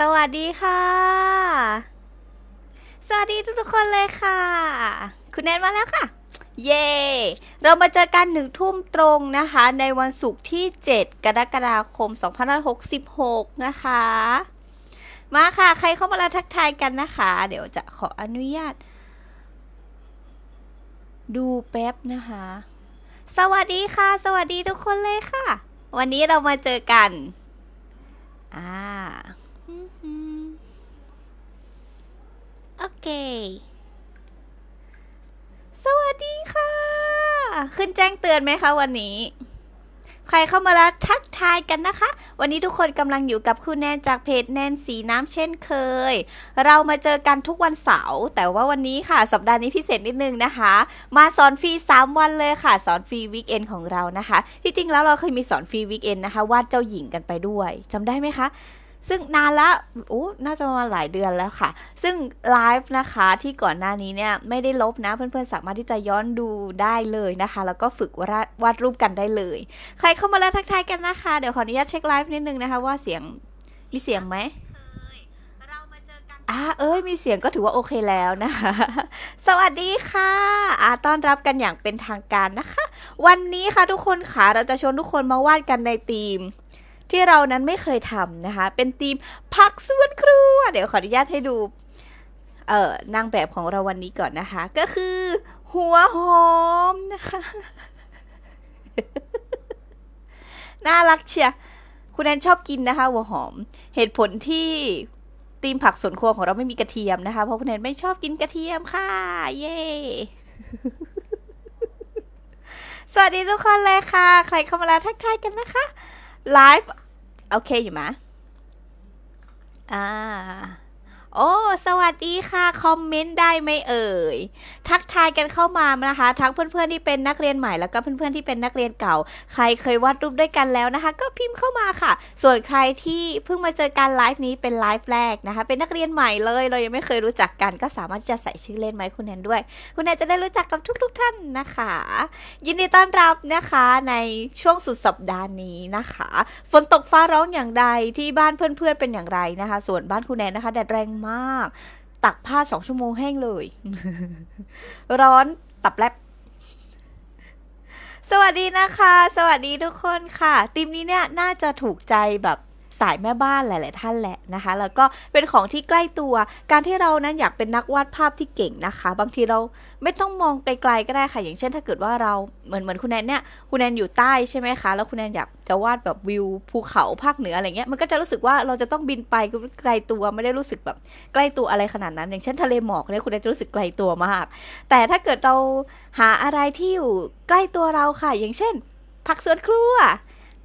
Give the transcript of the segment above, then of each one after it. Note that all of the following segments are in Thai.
สวัสดีค่ะ สวัสดีทุกคนเลยค่ะ คุณแนนมาแล้วค่ะ เย่เรามาเจอกันหนึ่งทุ่มตรงนะคะ ในวันศุกร์ที่ 7กรกฎาคม2566นะคะ มาค่ะ ใครเข้ามาแล้วทักทายกันนะคะ เดี๋ยวจะขออนุญาต ดูแป๊บนะคะ สวัสดีค่ะ สวัสดีทุกคนเลยค่ะ วันนี้เรามาเจอกัน อ่าโอเค สวัสดีค่ะ ขึ้นแจ้งเตือนไหมคะวันนี้ ใครเข้ามาแล้วทักทายกันนะคะ วันนี้ทุกคนกำลังอยู่กับคุณแนนจากเพจแนนสีน้ำเช่นเคย เรามาเจอกันทุกวันเสาร์ แต่ว่าวันนี้ค่ะ สัปดาห์นี้พิเศษนิดนึงนะคะ มาสอนฟรี3วันเลยค่ะ สอนฟรีวีคเอนของเรานะคะ ที่จริงแล้วเราเคยมีสอนฟรีวีคเอนนะคะวาดเจ้าหญิงกันไปด้วยจำได้ไหมคะซึ่งนานละอู้น่าจะมาหลายเดือนแล้วค่ะ ซึ่งไลฟ์นะคะ ที่ก่อนหน้านี้เนี่ย ไม่ได้ลบนะ เพื่อนๆ สามารถที่จะย้อนดูได้เลยนะคะ แล้วก็ฝึกวาดรูปกันได้เลย ใครเข้ามาแล้วทักทายกันนะคะ เดี๋ยวขออนุญาตเช็คไลฟ์นิดนึงนะคะ ว่าเสียงมีเสียงไหมอ่า เอ้ย มีเสียงก็ถือว่าโอเคแล้วนะคะ สวัสดีค่ะอ่าต้อนรับกันอย่างเป็นทางการนะคะ วันนี้ค่ะทุกคนค่ะเราจะชวนทุกคนมาวาดกันในทีมที่เรานั้นไม่เคยทำนะคะ เป็นทีมผักสวนครัว เดี๋ยวขออนุญาตให้ดู เอ่อนางแบบของเราวันนี้ก่อนนะคะ ก็คือ หัวหอมนะคะ น่ารักเชียคุณแอนชอบกินนะคะหัวหอม เหตุผลที่ตีมผักสวนครัวของเราไม่มีกระเทียมนะคะ เพราะคุณแอนไม่ชอบกินกระเทียมค่ะ เย้ สวัสดีทุกคนเลยค่ะ ใครเข้ามาแล้วทักทายกันนะคะไลฟ์โอเคอยู่ไหมอ่าโอ้ สวัสดีค่ะ คอมเมนต์ได้ไหมเอ่ย ทักทายกันเข้ามานะคะ ทั้งเพื่อนๆที่เป็นนักเรียนใหม่แล้วก็เพื่อนๆที่เป็นนักเรียนเก่า ใครเคยวาดรูปด้วยกันแล้วนะคะ ก็พิมพ์เข้ามาค่ะ ส่วนใครที่เพิ่งมาเจอการไลฟ์นี้เป็นไลฟ์แรกนะคะ เป็นนักเรียนใหม่เลย เรายังไม่เคยรู้จักกัน ก็สามารถจะใส่ชื่อเล่นไหมคุณแนนด้วย คุณแนนจะได้รู้จักกับทุก ๆท่านนะคะ ยินดีต้อนรับนะคะในช่วงสุดสัปดาห์นี้นะคะ ฝนตกฟ้าร้องอย่างใดที่บ้านเพื่อนๆเป็นอย่างไรนะคะ ส่วนบ้านคุณแนนนะคะแดดแรงากตักผ้าสองชั่วโมงแห้งเลย ร้อนตับแลบ สวัสดีนะคะ สวัสดีทุกคนค่ะทีมนี้เนี่ย น่าจะถูกใจแบบสายแม่บ้านหลาย ๆ ท่านแหละนะคะ แล้วก็เป็นของที่ใกล้ตัว การที่เรานั้นอยากเป็นนักวาดภาพที่เก่งนะคะ บางทีเราไม่ต้องมองไกลๆก็ได้ค่ะ อย่างเช่นถ้าเกิดว่าเราเหมือนเหมือนคุณแนนเนี่ย คุณแนนอยู่ใต้ใช่ไหมคะแล้วคุณแนนอยากจะวาดแบบวิวภูเขาภาคเหนืออะไรเงี้ยมันก็จะรู้สึกว่าเราจะต้องบินไปไกลตัวไม่ได้รู้สึกแบบใกล้ตัวอะไรขนาดนั้น อย่างเช่น ทะเลหมอกเนี่ยคุณแนนจะรู้สึกไกลตัวมากแต่ถ้าเกิดเราหาอะไรที่อยู่ใกล้ตัวเราค่ะ อย่างเช่น ผักสวนครัว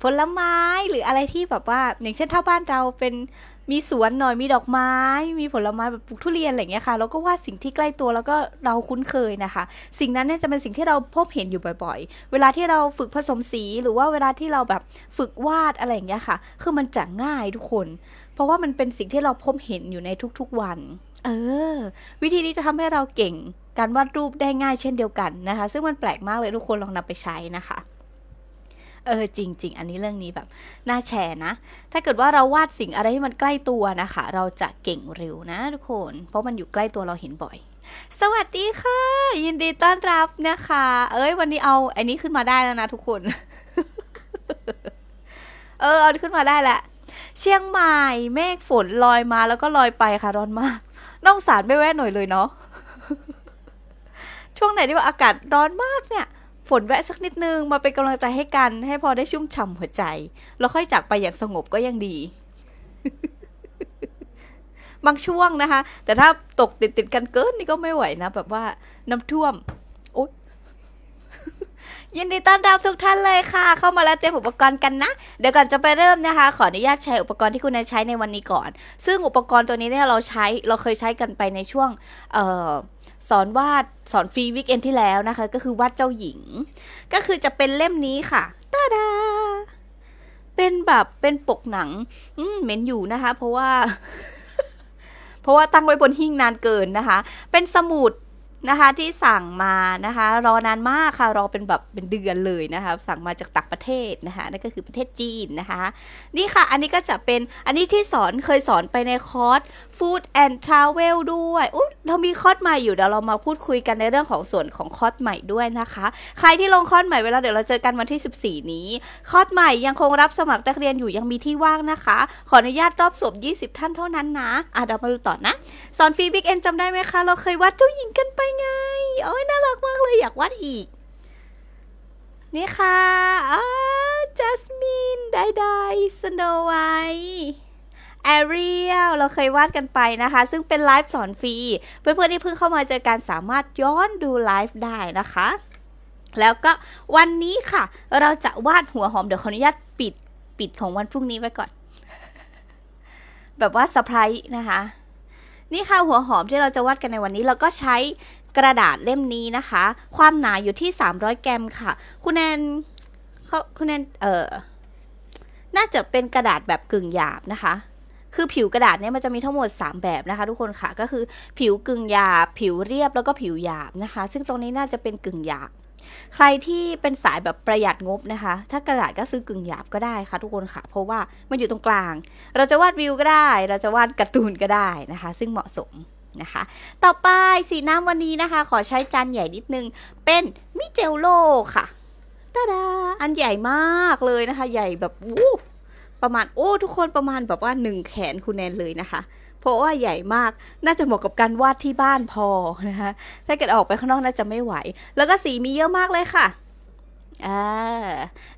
ผลไม้หรืออะไรที่แบบว่าอย่างเช่นถ้าบ้านเราเป็นมีสวนหน่อยมีดอกไม้ มีผลไม้แบบปลูกทุเรียนอะไรเงี้ยค่ะเราก็วาดสิ่งที่ใกล้ตัวแล้วก็เราคุ้นเคยนะคะ สิ่งนั้นเนี่ยจะเป็นสิ่งที่เราพบเห็นอยู่บ่อยๆ เวลาที่เราฝึกผสมสี หรือว่าเวลาที่เราแบบฝึกวาดอะไรเงี้ยค่ะคือมันจะง่ายทุกคนเพราะว่ามันเป็นสิ่งที่เราพบเห็นอยู่ในทุกๆวัน เออ วิธีนี้จะทำให้เราเก่งการวาดรูปได้ง่ายเช่นเดียวกันนะคะ ซึ่งมันแปลกมากเลยทุกคนลองนำไปใช้นะคะเออจริง ๆ อันนี้เรื่องนี้แบบน่าแชร์นะ ถ้าเกิดว่าเราวาดสิ่งอะไรที่มันใกล้ตัวนะคะเราจะเก่งเร็วนะ ทุกคน เพราะมันอยู่ใกล้ตัวเราเห็นบ่อย สวัสดีค่ะ ยินดีต้อนรับนะคะเอ้ย วันนี้เอาอันนี้ขึ้นมาได้แล้วนะทุกคนเออเอาขึ้นมาได้แหละ เชียงใหม่เมฆฝนลอยมาแล้วก็ลอยไปค่ะร้อนมาก น้องสารไม่แวะหน่อยเลยเนาะช่วงไหนที่ว่าอากาศร้อนมากเนี่ยฝนแวะสักนิดนึงมาเป็นกำลังใจให้กัน ให้พอได้ชุ่มฉ่ำหัวใจ แล้วค่อยจากไปอย่างสงบก็ยังดี บางช่วงนะคะ แต่ถ้าตกติดติดกันเกินนี่ก็ไม่ไหวนะ แบบว่าน้ำท่วมโอ๊ยยินดีต้อนรับทุกท่านเลยค่ะ เข้ามาแล้วเตรียมอุปกรณ์กันนะ เดี๋ยวก่อนจะไปเริ่มนะคะ ขออนุญาตใช้อุปกรณ์ที่คุณนายใช้ในวันนี้ก่อน ซึ่งอุปกรณ์ตัวนี้เนี่ยเราใช้ เราเคยใช้กันไปในช่วง เอ่อสอนวาดสอนฟรีวิกเอนที่แล้วนะคะ ก็คือวาดเจ้าหญิง ก็คือจะเป็นเล่มนี้ค่ะ ตาดา เป็นแบบเป็นปกหนังเหม็นอยู่นะคะ เพราะว่า เพราะว่าตั้งไว้บนหิ้งนานเกินนะคะ เป็นสมุดนะคะที่สั่งมานะคะ รอนานมากค่ะรอเป็นแบบเป็นเดือนเลยนะคะสั่งมาจากต่างประเทศ นะคะนั่นก็คือประเทศจีนนะคะนี่ค่ะ อันนี้ก็จะเป็นอันนี้ที่สอนเคยสอนไปในคอร์ส Food and Travel ด้วยอุ๊ยเรา มีคอร์สใหม่อยู่เดี๋ยวเรามาพูดคุยกันในเรื่องของส่วนของคอร์สใหม่ด้วยนะคะ ใครที่ลงคอร์สใหม่เวลาเดี๋ยวเราเจอกันวันที่ 14 นี้ คอร์สใหม่ยังคงรับสมัครนักเรียนอยู่ยังมีที่ว่างนะคะขออนุญาตรอบสอบ20 ท่านเท่านั้นนะอ่ะเดี๋ยวมาดูต่อนะสอนฟรีบิ๊กเอ็นจำได้ไหมคะเราเคยวัดเจ้าหญิงกันไปไง โอ้ยน่ารักมากเลยอยากวาดอีก นี่ค่ะออจัสมินได้ไดสโนไวแอรียลเราเคยวาดกันไปนะคะ ซึ่งเป็นไลฟ์สอนฟรี เพื่อนๆที่เพิ่งเข้ามาเจอกันสามารถย้อนดูไลฟ์ได้นะคะ แล้วก็วันนี้ค่ะ เราจะวาดหัวหอม เดี๋ยวขออนุญาตปิดปิดของวันพรุ่งนี้ไว้ก่อน แบบว่าเซอร์ไพรส์นะคะ นี่ค่ะหัวหอมที่เราจะวาดกันในวันนี้เราก็ใช้กระดาษเล่มนี้นะคะ ความหนาอยู่ที่ 300แกรมค่ะคุณแอนเขาคุณแอนเออน่าจะเป็นกระดาษแบบกึ่งหยาบนะคะ คือผิวกระดาษเนี่ยมันจะมีทั้งหมด 3 แบบนะคะ ทุกคนค่ะก็คือผิวกึ่งหยาบผิวเรียบแล้วก็ผิวหยาบนะคะ ซึ่งตรงนี้น่าจะเป็นกึ่งหยาบ ใครที่เป็นสายแบบประหยัดงบนะคะ ถ้ากระดาษก็ซื้อกึ่งหยาบก็ได้ค่ะ ทุกคนค่ะเพราะว่ามันอยู่ตรงกลาง เราจะวาดวิวก็ได้ เราจะวาดการ์ตูนก็ได้นะคะ ซึ่งเหมาะสมนะคะต่อไปสีน้ำวันนี้นะคะ ขอใช้จานใหญ่นิดนึง เป็นมิเจลโลค่ะ ตาดา อันใหญ่มากเลยนะคะ ใหญ่แบบู้ประมาณโอ้ทุกคนประมาณแบบว่าหนึ่งแขนคุณแนนเลยนะคะ เพราะว่าใหญ่มากน่าจะเหมาะกับการวาดที่บ้านพอนะคะถ้าเกิดออกไปข้างนอก น่าจะไม่ไหว แล้วก็สีมีเยอะมากเลยค่ะ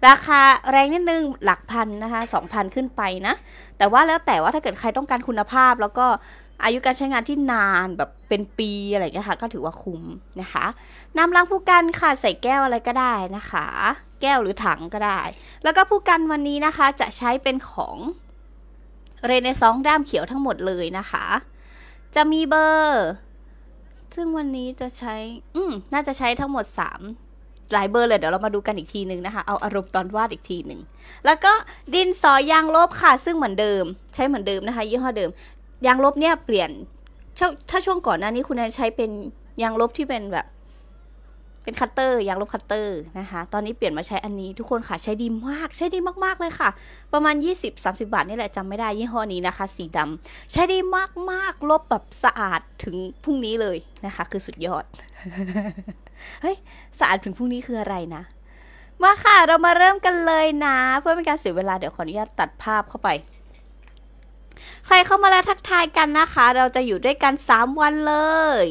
ราคาแรงนิดนึง หลักพัน นะคะสองพันขึ้นไปนะแต่ว่าแล้วแต่ว่าถ้าเกิดใครต้องการคุณภาพแล้วก็อายุการใช้งานที่นานแบบเป็นปีอะไรเงี้ยค่ะก็ถือว่าคุ้มนะคะน้ำล้างผู้กันค่ะใส่แก้วอะไรก็ได้นะคะ แก้วหรือถังก็ได้ แล้วก็ผู้กันวันนี้นะคะ จะใช้เป็นของเรเนซอง ด้ามเขียวทั้งหมดเลยนะคะ จะมีเบอร์ ซึ่งวันนี้จะใช้อืมน่าจะใช้ทั้งหมด3หลายเบอร์เลยเดี๋ยวเรามาดูกันอีกทีนึงนะคะ เอาอารมณ์ตอนวาดอีกทีหนึ่งแล้วก็ดินสอยางลบค่ะซึ่งเหมือนเดิม ใช้เหมือนเดิมนะคะยี่ห้อเดิมยางลบเนี่ย เปลี่ยน ถ้าช่วงก่อนหน้านี้คุณนใช้เป็นยางลบที่เป็นแบบ เป็นคัตเตอร์ยางลบคัตเตอร์นะคะ ตอนนี้เปลี่ยนมาใช้อันนี้ทุกคนค่ะ ใช้ดีมาก ใช้ดีมาก ๆเลยค่ะ ประมาณ20-30บาทนี่แหละจำไม่ได้ยี่ห้อนี้นะคะ สีดำใช้ดีมากๆ ลบแบบสะอาดถึงพรุ่งนี้เลยนะคะ คือสุดยอดเฮ้ยสะอาดถึงพรุ่งนี้คืออะไรนะมาค่ะ เรามาเริ่มกันเลยนะ เพื่อเป็นการเสียเวลาเดี๋ยวขออนุญาตตัดภาพเข้าไปใครเข้ามาแล้วทักทายกันนะคะ เราจะอยู่ด้วยกัน 3 วันเลย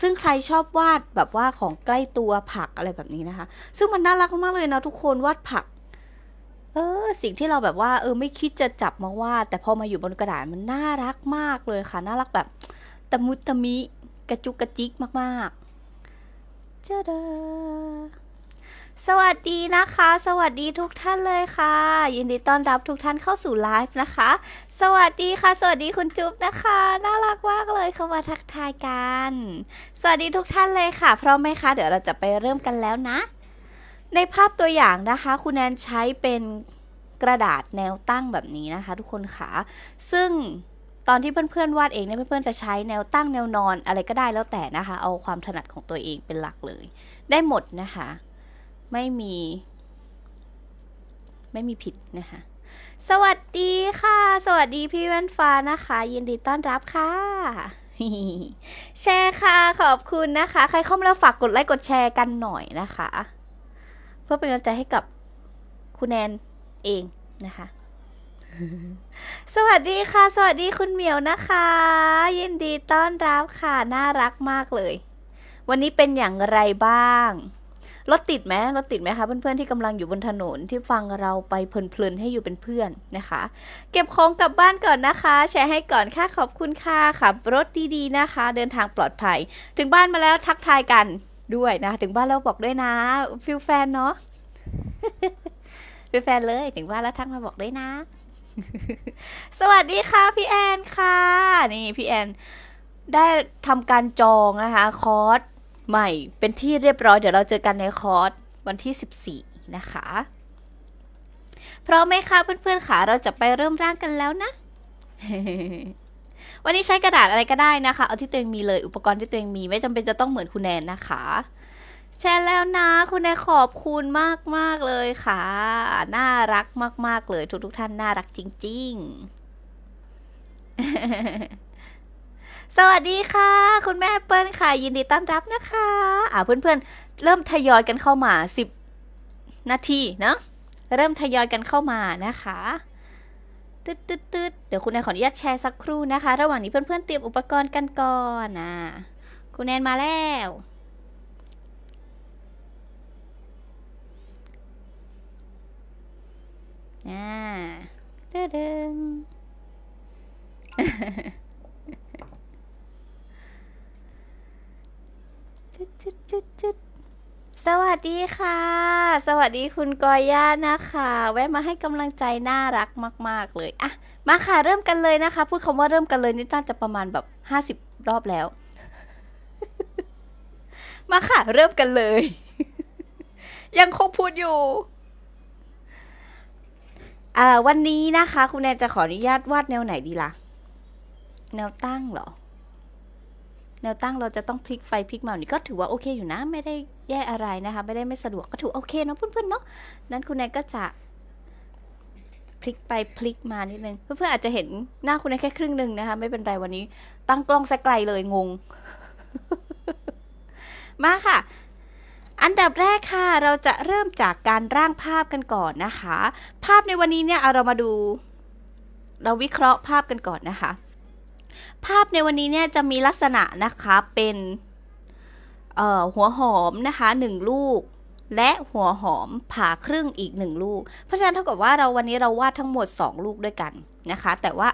ซึ่งใครชอบวาดแบบว่าของใกล้ตัวผักอะไรแบบนี้นะคะ ซึ่งมันน่ารักมากเลยนะทุกคนวาดผัก เออ สิ่งที่เราแบบว่าเออไม่คิดจะจับมาวาดแต่พอมาอยู่บนกระดาษมันน่ารักมากเลยค่ะ น่ารักแบบ ตะมุตะมิกระจุกกระจิกมากๆจ้าดาสวัสดีนะคะ สวัสดีทุกท่านเลยค่ะ ยินดีต้อนรับทุกท่านเข้าสู่ไลฟ์นะคะ สวัสดีค่ะ สวัสดีคุณจุ๊บนะคะ น่ารักมากเลยเข้ามาทักทายกัน สวัสดีทุกท่านเลยค่ะพร้อมไหมคะ เดี๋ยวเราจะไปเริ่มกันแล้วนะ ในภาพตัวอย่างนะคะ คุณแอนใช้เป็นกระดาษแนวตั้งแบบนี้นะคะ ทุกคนค่ะ ซึ่งตอนที่เพื่อนๆวาดเองเนี่ยเพื่อนๆจะใช้แนวตั้งแนวนอน อะไรก็ได้แล้วแต่นะคะ เอาความถนัดของตัวเองเป็นหลักเลย ได้หมดนะคะไม่มี ไม่มีผิดนะคะ สวัสดีค่ะ สวัสดีพี่แว่นฟ้านะคะ ยินดีต้อนรับค่ะ แชร์ค่ะขอบคุณนะคะ ใครเข้ามาแล้วฝากกดไลค์กดแชร์กันหน่อยนะคะ เพื่อเป็นกำลังใจให้กับคุณแนนเองนะคะ สวัสดีค่ะ สวัสดีคุณเหมียวนะคะ ยินดีต้อนรับค่ะน่ารักมากเลย วันนี้เป็นอย่างไรบ้างรถติดไหมรถติดไหมคะเพื่อนๆที่กำลังอยู่บนถนนที่ฟังเราไปเพลินๆให้อยู่เป็นเพื่อนนะคะ เก็บของกลับบ้านก่อนนะคะ แชร์ให้ก่อนค่ะขอบคุณค่ะขับรถดีๆนะคะ เดินทางปลอดภัย ถึงบ้านมาแล้วทักทายกันด้วยนะ ถึงบ้านแล้วบอกด้วยนะ ฟิลแฟนเนาะฟิลแฟนเลย ถึงบ้านแล้วทักมาบอกด้วยนะสวัสดีค่ะ พี่แอนค่ะนี่พี่แอนได้ทำการจองนะคะคอร์สใหม่ เป็นที่เรียบร้อย เดี๋ยวเราเจอกันในคอร์สวันที่ 14 นะคะพร้อมไหมคะเพื่อนๆค่ะเราจะไปเริ่มร่างกันแล้วนะ วันนี้ใช้กระดาษอะไรก็ได้นะคะ เอาที่ตัวเองมีเลย อุปกรณ์ที่ตัวเองมีไม่จำเป็นจะต้องเหมือนคุณแนนนะคะ แชร์แล้วนะ คุณแนนขอบคุณมากมากเลยค่ะ น่ารักมากๆเลย ทุกๆท่านน่ารักจริงๆสวัสดีค่ะ คุณแม่เปิ้ลค่ะ ยินดีต้อนรับนะคะ อ่าเพื่อนเพื่อนเริ่มทยอยกันเข้ามาสิบนาทีเนาะเริ่มทยอยกันเข้ามานะคะตืดตืดตืดเดี๋ยวคุณแอนขออนุญาตแชร์สักครู่นะคะ ระหว่างนี้เพื่อนเพื่อนเตรียมอุปกรณ์กันก่อนนะ คุณแอนมาแล้วอ่าเด้อเด้อสวัสดีค่ะ สวัสดีคุณกอย่านะคะแวะมาให้กำลังใจน่ารักมาก ๆ เลยอะมาค่ะเริ่มกันเลยนะคะ พูดคำว่าเริ่มกันเลยนี่น่าจะประมาณแบบห้าสิบรอบแล้ว มาค่ะเริ่มกันเลย ยังคงพูดอยู่วันนี้นะคะ คุณแนนจะขออนุญาตวาดแนวไหนดีละ่ะแนวตั้งเหรอแนวตั้งเราจะต้องพลิกไปพลิกมานี่ก็ถือว่าโอเค อยู่นะไม่ได้แย่อะไรนะคะไม่ได้ไม่สะดวกก็ถือโอเคเนาะเพื่อนๆเนาะนั้นคุณแนนก็จะพลิกไปพลิกมานิดนึงเพื่อนๆอาจจะเห็นหน้าคุณแนนแค่ครึ่งหนึ่งนะคะ ไม่เป็นไรวันนี้ ตั้งกล้องซะไกลเลยงง มาค่ะ อันดับแรกค่ะเราจะเริ่มจากการร่างภาพกันก่อนนะคะ ภาพในวันนี้เนี่ยเรามาดู เราวิเคราะห์ภาพกันก่อนนะคะภาพในวันนี้เนี่ยจะมีลักษณะนะคะเป็นหัวหอมนะคะ1ลูกและหัวหอมผ่าครึ่งอีก 1 ลูก เพราะฉะนั้นเท่ากับว่าเราวันนี้เราวาดทั้งหมด 2 ลูกด้วยกันนะคะ แต่ว่า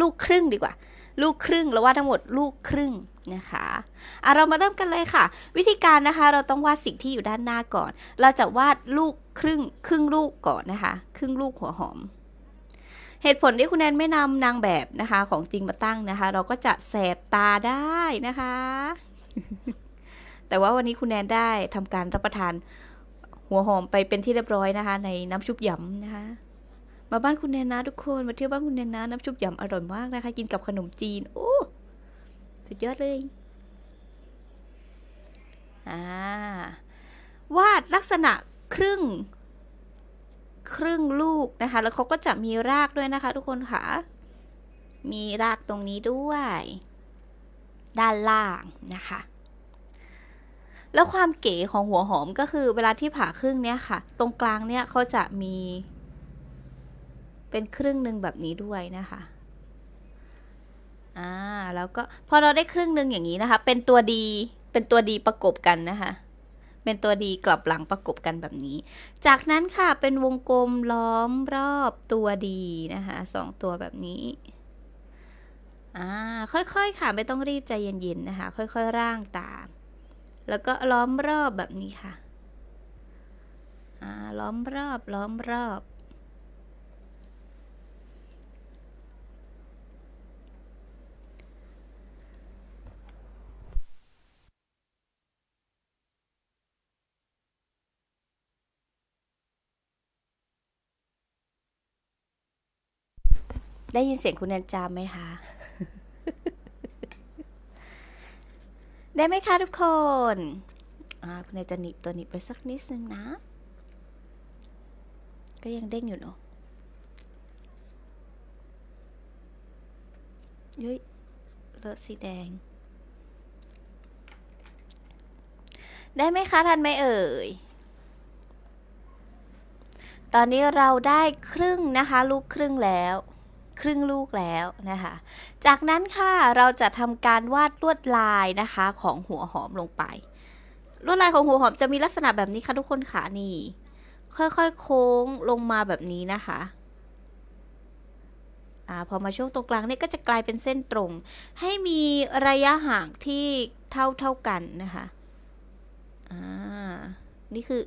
ลูกครึ่งดีกว่า ลูกครึ่งเราวาดทั้งหมดลูกครึ่งนะคะอ่ะเรามาเริ่มกันเลยค่ะ วิธีการนะคะเราต้องวาดสิ่งที่อยู่ด้านหน้าก่อน เราจะวาดลูกครึ่งครึ่งลูกก่อนนะคะครึ่งลูกหัวหอมเหตุผลที่คุณแอนไม่นำนางแบบนะคะ ของจริงมาตั้งนะคะ เราก็จะแสบตาได้นะคะ แต่ว่าวันนี้คุณแอนได้ทำการรับประทานหัวหอมไปเป็นที่เรียบร้อยนะคะ ในน้ำชุบยำนะคะ มาบ้านคุณแอนนะทุกคนมาเที่ยวบ้านคุณแอนนะน้ำชุบยำอร่อยมากนะคะ กินกับขนมจีนโอ้สุดยอดเลย อ่า วาดลักษณะครึ่งครึ่งลูกนะคะ แล้วเขาก็จะมีรากด้วยนะคะ ทุกคนค่ะ มีรากตรงนี้ด้วย ด้านล่างนะคะ แล้วความเก๋ของหัวหอมก็คือเวลาที่ผ่าครึ่งเนี้ยค่ะ ตรงกลางเนี้ยเขาจะมี เป็นครึ่งหนึ่งแบบนี้ด้วยนะคะอ่าแล้วก็พอเราได้ครึ่งหนึ่งอย่างนี้นะคะ เป็นตัวดีเป็นตัวดีประกบกันนะคะเป็นตัวดีกลับหลังประกบกันแบบนี้ จากนั้นค่ะ เป็นวงกลมล้อมรอบตัวดี นะคะสองตัวแบบนี้อ่าค่อย ๆ ค่ะไม่ต้องรีบใจเย็น ๆ นะคะ ค่อย ๆ ร่างตาม แล้วก็ล้อมรอบแบบนี้ค่ะอ่าล้อมรอบล้อมรอบได้ยินเสียงคุณแอนจามไหมคะ ได้ไหมคะทุกคนคุณแอนจะหนีตัวนี้ไปสักนิดนึงนะ ก็ยังเด้งอยู่เนาะเฮ้ยเลอะสีแดง ได้ไหมคะทันไหมเอ่ย ตอนนี้เราได้ครึ่งนะคะ ลูกครึ่งแล้วครึ่งลูกแล้วนะคะ จากนั้นค่ะเราจะทำการวาดลวดลายนะคะของหัวหอมลงไป ลวดลายของหัวหอมจะมีลักษณะแบบนี้ค่ะทุกคนค่ะนี่ค่อยๆ โค้งลงมาแบบนี้นะคะอพอมาช่วงตรงกลางนี่ก็จะกลายเป็นเส้นตรง ให้มีระยะห่างที่เท่าเท่ากันนะคะนี่คือ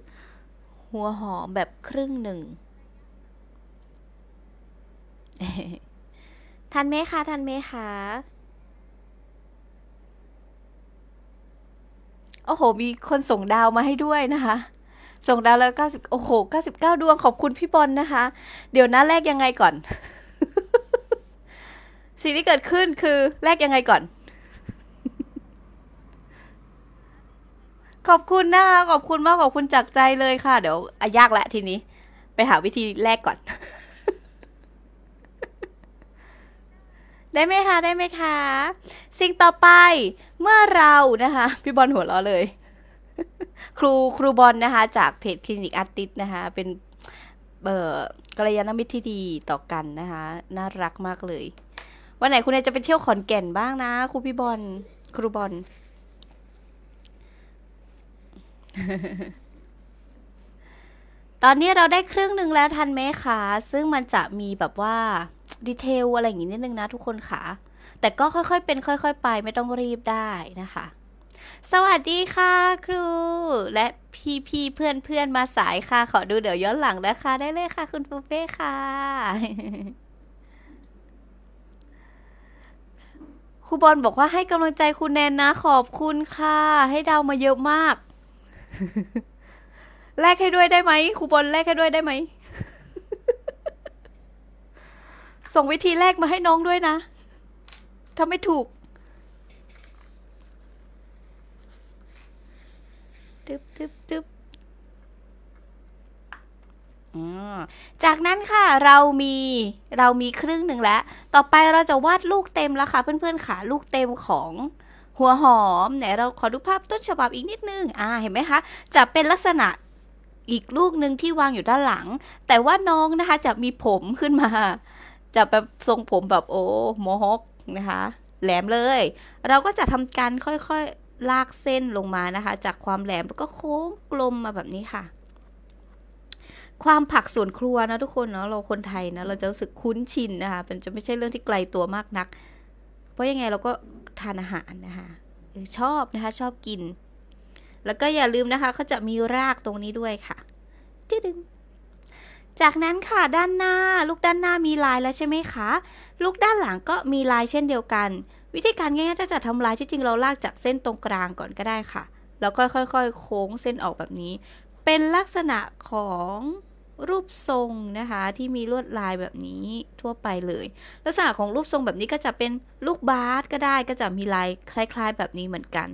หัวหอมแบบครึ่งหนึ่งทันไหมคะทันไหมคะโอ้โห มีคนส่งดาวมาให้ด้วยนะคะ ส่งดาวแล้วเก้าสิบโอ้โหเก้าสิบเก้าดวงขอบคุณพี่บอลนนะคะเดี๋ยวนะแรกยังไงก่อนสิ่งที่เกิดขึ้นคือแรกยังไงก่อน ขอบคุณนะคะขอบคุณมากขอบคุณจากใจเลยค่ะ เดี๋ยวอายากละ ทีนี้ ไปหาวิธีแรกก่อนได้ไหมคะได้ไหมคะสิ่งต่อไปเมื่อเรานะคะพี่บอลหัวเราะเลย ครูครูบอลนะคะ จากเพจคลินิกอาร์ติสนะคะ เป็นเอ่อกัลยาณมิตรที่ดีต่อกันนะคะ น่ารักมากเลยวันไหนคุณจะไปเที่ยวขอนแก่นบ้างนะครูพี่บอลครูบอลตอนนี้เราได้ครึ่งหนึ่งแล้วทันไหมคะซึ่งมันจะมีแบบว่าดีเทลอะไรอย่างนี้นิดนึงนะทุกคนค่ะ แต่ก็ค่อยๆเป็นค่อย ๆ ไปไม่ต้องรีบได้นะคะ สวัสดีค่ะ ครู และพี่ๆเพื่อนๆมาสายค่ะขอดูเดี๋ยวย้อนหลังนะคะได้เลยค่ะ คุณปูเป้ค่ะครูบอลบอกว่าให้กำลังใจคุณแนนนะขอบคุณค่ะ ให้ดาวมาเยอะมากแลกให้ด้วยได้ไหมครูบอลแลกให้ด้วยได้ไหม ส่งวิธีแลกมาให้น้องด้วยนะ ถ้าไม่ถูกตึ๊บตึ๊บตึ๊บจากนั้นค่ะ เรามีเรามีครึ่งหนึ่งแล้ว ต่อไปเราจะวาดลูกเต็มแล้วค่ะ เพื่อนๆค่ะลูกเต็มของ หัวหอมไหนเราขอดูภาพต้นฉบับอีกนิดนึง อ่า เห็นไหมคะจะเป็นลักษณะอีกลูกหนึ่งที่วางอยู่ด้านหลัง แต่ว่าน้องนะคะจะมีผมขึ้นมา จะแบบทรงผมแบบโอ้โมฮอกนะคะ แหลมเลย เราก็จะทำการค่อยๆลากเส้นลงมานะคะ จากความแหลมแล้วก็โค้งกลมมาแบบนี้ค่ะ ความผักสวนครัวนะทุกคนเนาะเราคนไทยนะเราจะรู้สึกคุ้นชินนะคะ มันจะไม่ใช่เรื่องที่ไกลตัวมากนัก เพราะยังไงเราก็ทานอาหารนะคะชอบนะคะ ชอบกินแล้วก็อย่าลืมนะคะ เขาจะมีรากตรงนี้ด้วยค่ะจดึงจากนั้นค่ะด้านหน้าลูกด้านหน้ามีลายแล้วใช่ไหมคะลูกด้านหลังก็มีลายเช่นเดียวกัน วิธีการง่ายๆจะจัดทำลายที่จริงเราลากจากเส้นตรงกลางก่อนก็ได้ค่ะแล้วค่อยๆโค้งเส้นออกแบบนี้ เป็นลักษณะของรูปทรงนะคะ ที่มีลวดลายแบบนี้ทั่วไปเลย ลักษณะของรูปทรงแบบนี้ก็จะเป็นลูกบาสก็ได้ก็จะมีลายคล้าย ๆ แบบนี้เหมือนกัน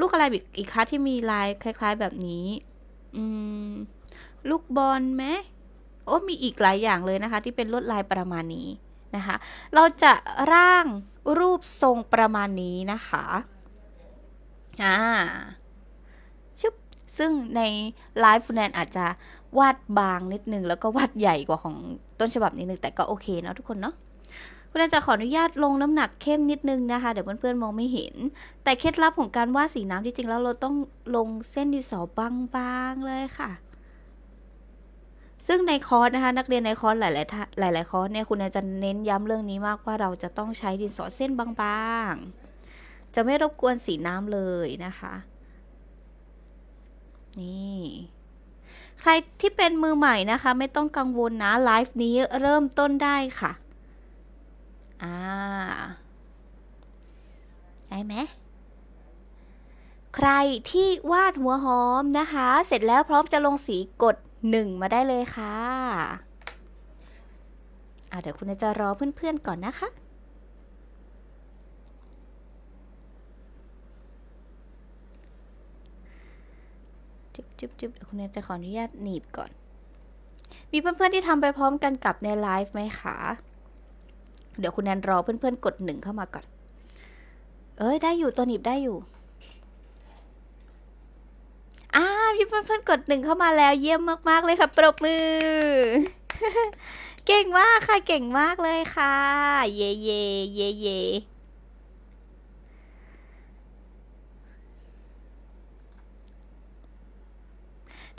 ลูกอะไรอีกคะที่มีลายคล้าย ๆแบบนี้ อืม ลูกบอลไหมโอ้มีอีกหลายอย่างเลยนะคะ ที่เป็นลวดลายประมาณนี้นะคะ เราจะร่างรูปทรงประมาณนี้นะคะ อ่าชุบซึ่งในลายฟูแนนอาจจะวาดบางนิดนึง แล้วก็วาดใหญ่กว่าของต้นฉบับนิดนึง แต่ก็โอเคเนาะทุกคนเนาะพื่อนจะขออนุญาตลง น้ำหนักเข้มนิดนึงนะคะ เดี๋ยวเพื่อนๆมองไม่เห็น แต่เคล็ดลับของการวาดสีน้ำจริงๆแล้วเราต้องลงเส้นดินสอบาง ๆเลยค่ะ ซึ่งในคอร์สนะคะ นักเรียนในคอร์สหลายๆหลาย ๆ คอร์สเนี่ยคุณอาจารย์เน้นย้ำเรื่องนี้มากว่าเราจะต้องใช้ดินสอเส้นบางๆ จะไม่รบกวนสีน้ำเลยนะคะนี่ใครที่เป็นมือใหม่นะคะ ไม่ต้องกังวลนะไลฟ์นี้เริ่มต้นได้ค่ะอ่าได้ไหมใครที่วาดหัวหอมนะคะ เสร็จแล้วพร้อมจะลงสีกด 1 มาได้เลยค่ะาเดี๋ยวคุณจะรอเพื่อนๆก่อนนะคะจุ๊บจุ๊บจุ๊บคุณจะขออนุญาตหนีบก่อน มีเพื่อนๆที่ทำไปพร้อมกันกับในไลฟ์ไหมคะเดี๋ยวคุณแนนรอเพื่อน ๆ กดหนึ่งเข้ามาก่อน เอ้ย ได้อยู่ตัวหนีบได้อยู่อ้ามีเพื่อนๆ กดหนึ่งเข้ามาแล้ว เยี่ยมมากๆเลยค่ะปรบมือ เก่งมากค่ะเก่งมากเลยค่ะ เย่เย่เย่เย่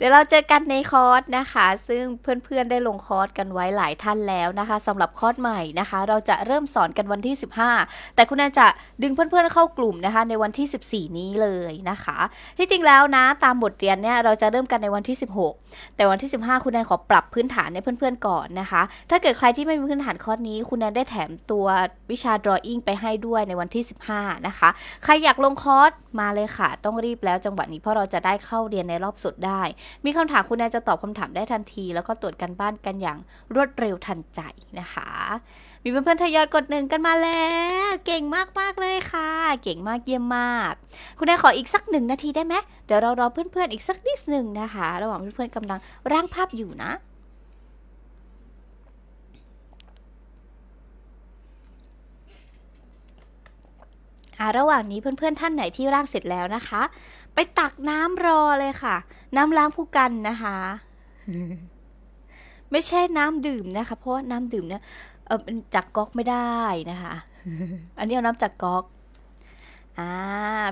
เดี๋ยวเราเจอกันในคอร์สนะคะ ซึ่งเพื่อนๆได้ลงคอร์สกันไว้หลายท่านแล้วนะคะสำหรับคอร์สใหม่นะคะ เราจะเริ่มสอนกันวันที่ 15 แต่คุณอาจะดึงเพื่อนๆเข้ากลุ่มนะคะในวันที่ 14 นี้เลยนะคะที่จริงแล้วนะตามบทเรียนเนี่ยเราจะเริ่มกันในวันที่ 16 แต่วันที่ 15 คุณแอนขอปรับพื้นฐานให้เพื่อนๆ ก่อนนะคะ ถ้าเกิดใครที่ไม่มีพื้นฐานคอร์สนี้ คุณแอนได้แถมตัววิชา drawing ไปให้ด้วยในวันที่15นะคะใครอยากลงคอร์สมาเลยค่ะ ต้องรีบแล้วจังหวะนี้เพราะเราจะได้เข้าเรียนในรอบสุดได้มีคำถามคุณแานจะตอบคำถามได้ทันที แล้วก็ตรวจกันบ้านกันอย่างรวดเร็วทันใจนะคะมีเพื่อนๆทยอยกดหนึ่งกันมาแล้ว เก่งมากๆเลยค่ะ เก่งมากเยี่ยมมาก คุณแานขออีกสักหนึ่งนาทีได้ไหมเดี๋ยวเรารอเพื่อนๆอีกสักนิดหนึ่งนะคะ ระหว่างเพื่อนๆกำลังร่างภาพอยู่นะระหว่างนี้เพื่อนๆท่านไหนที่ร่างเสร็จแล้วนะคะ ไปตักน้ำรอเลยค่ะ น้ำล้างผู้กันนะคะ ไม่ใช่น้ำดื่มนะคะเพราะน้ำดื่มเนี่ยเออจากก๊อกไม่ได้นะคะอันนี้เอาน้ำจากก๊อก อ่า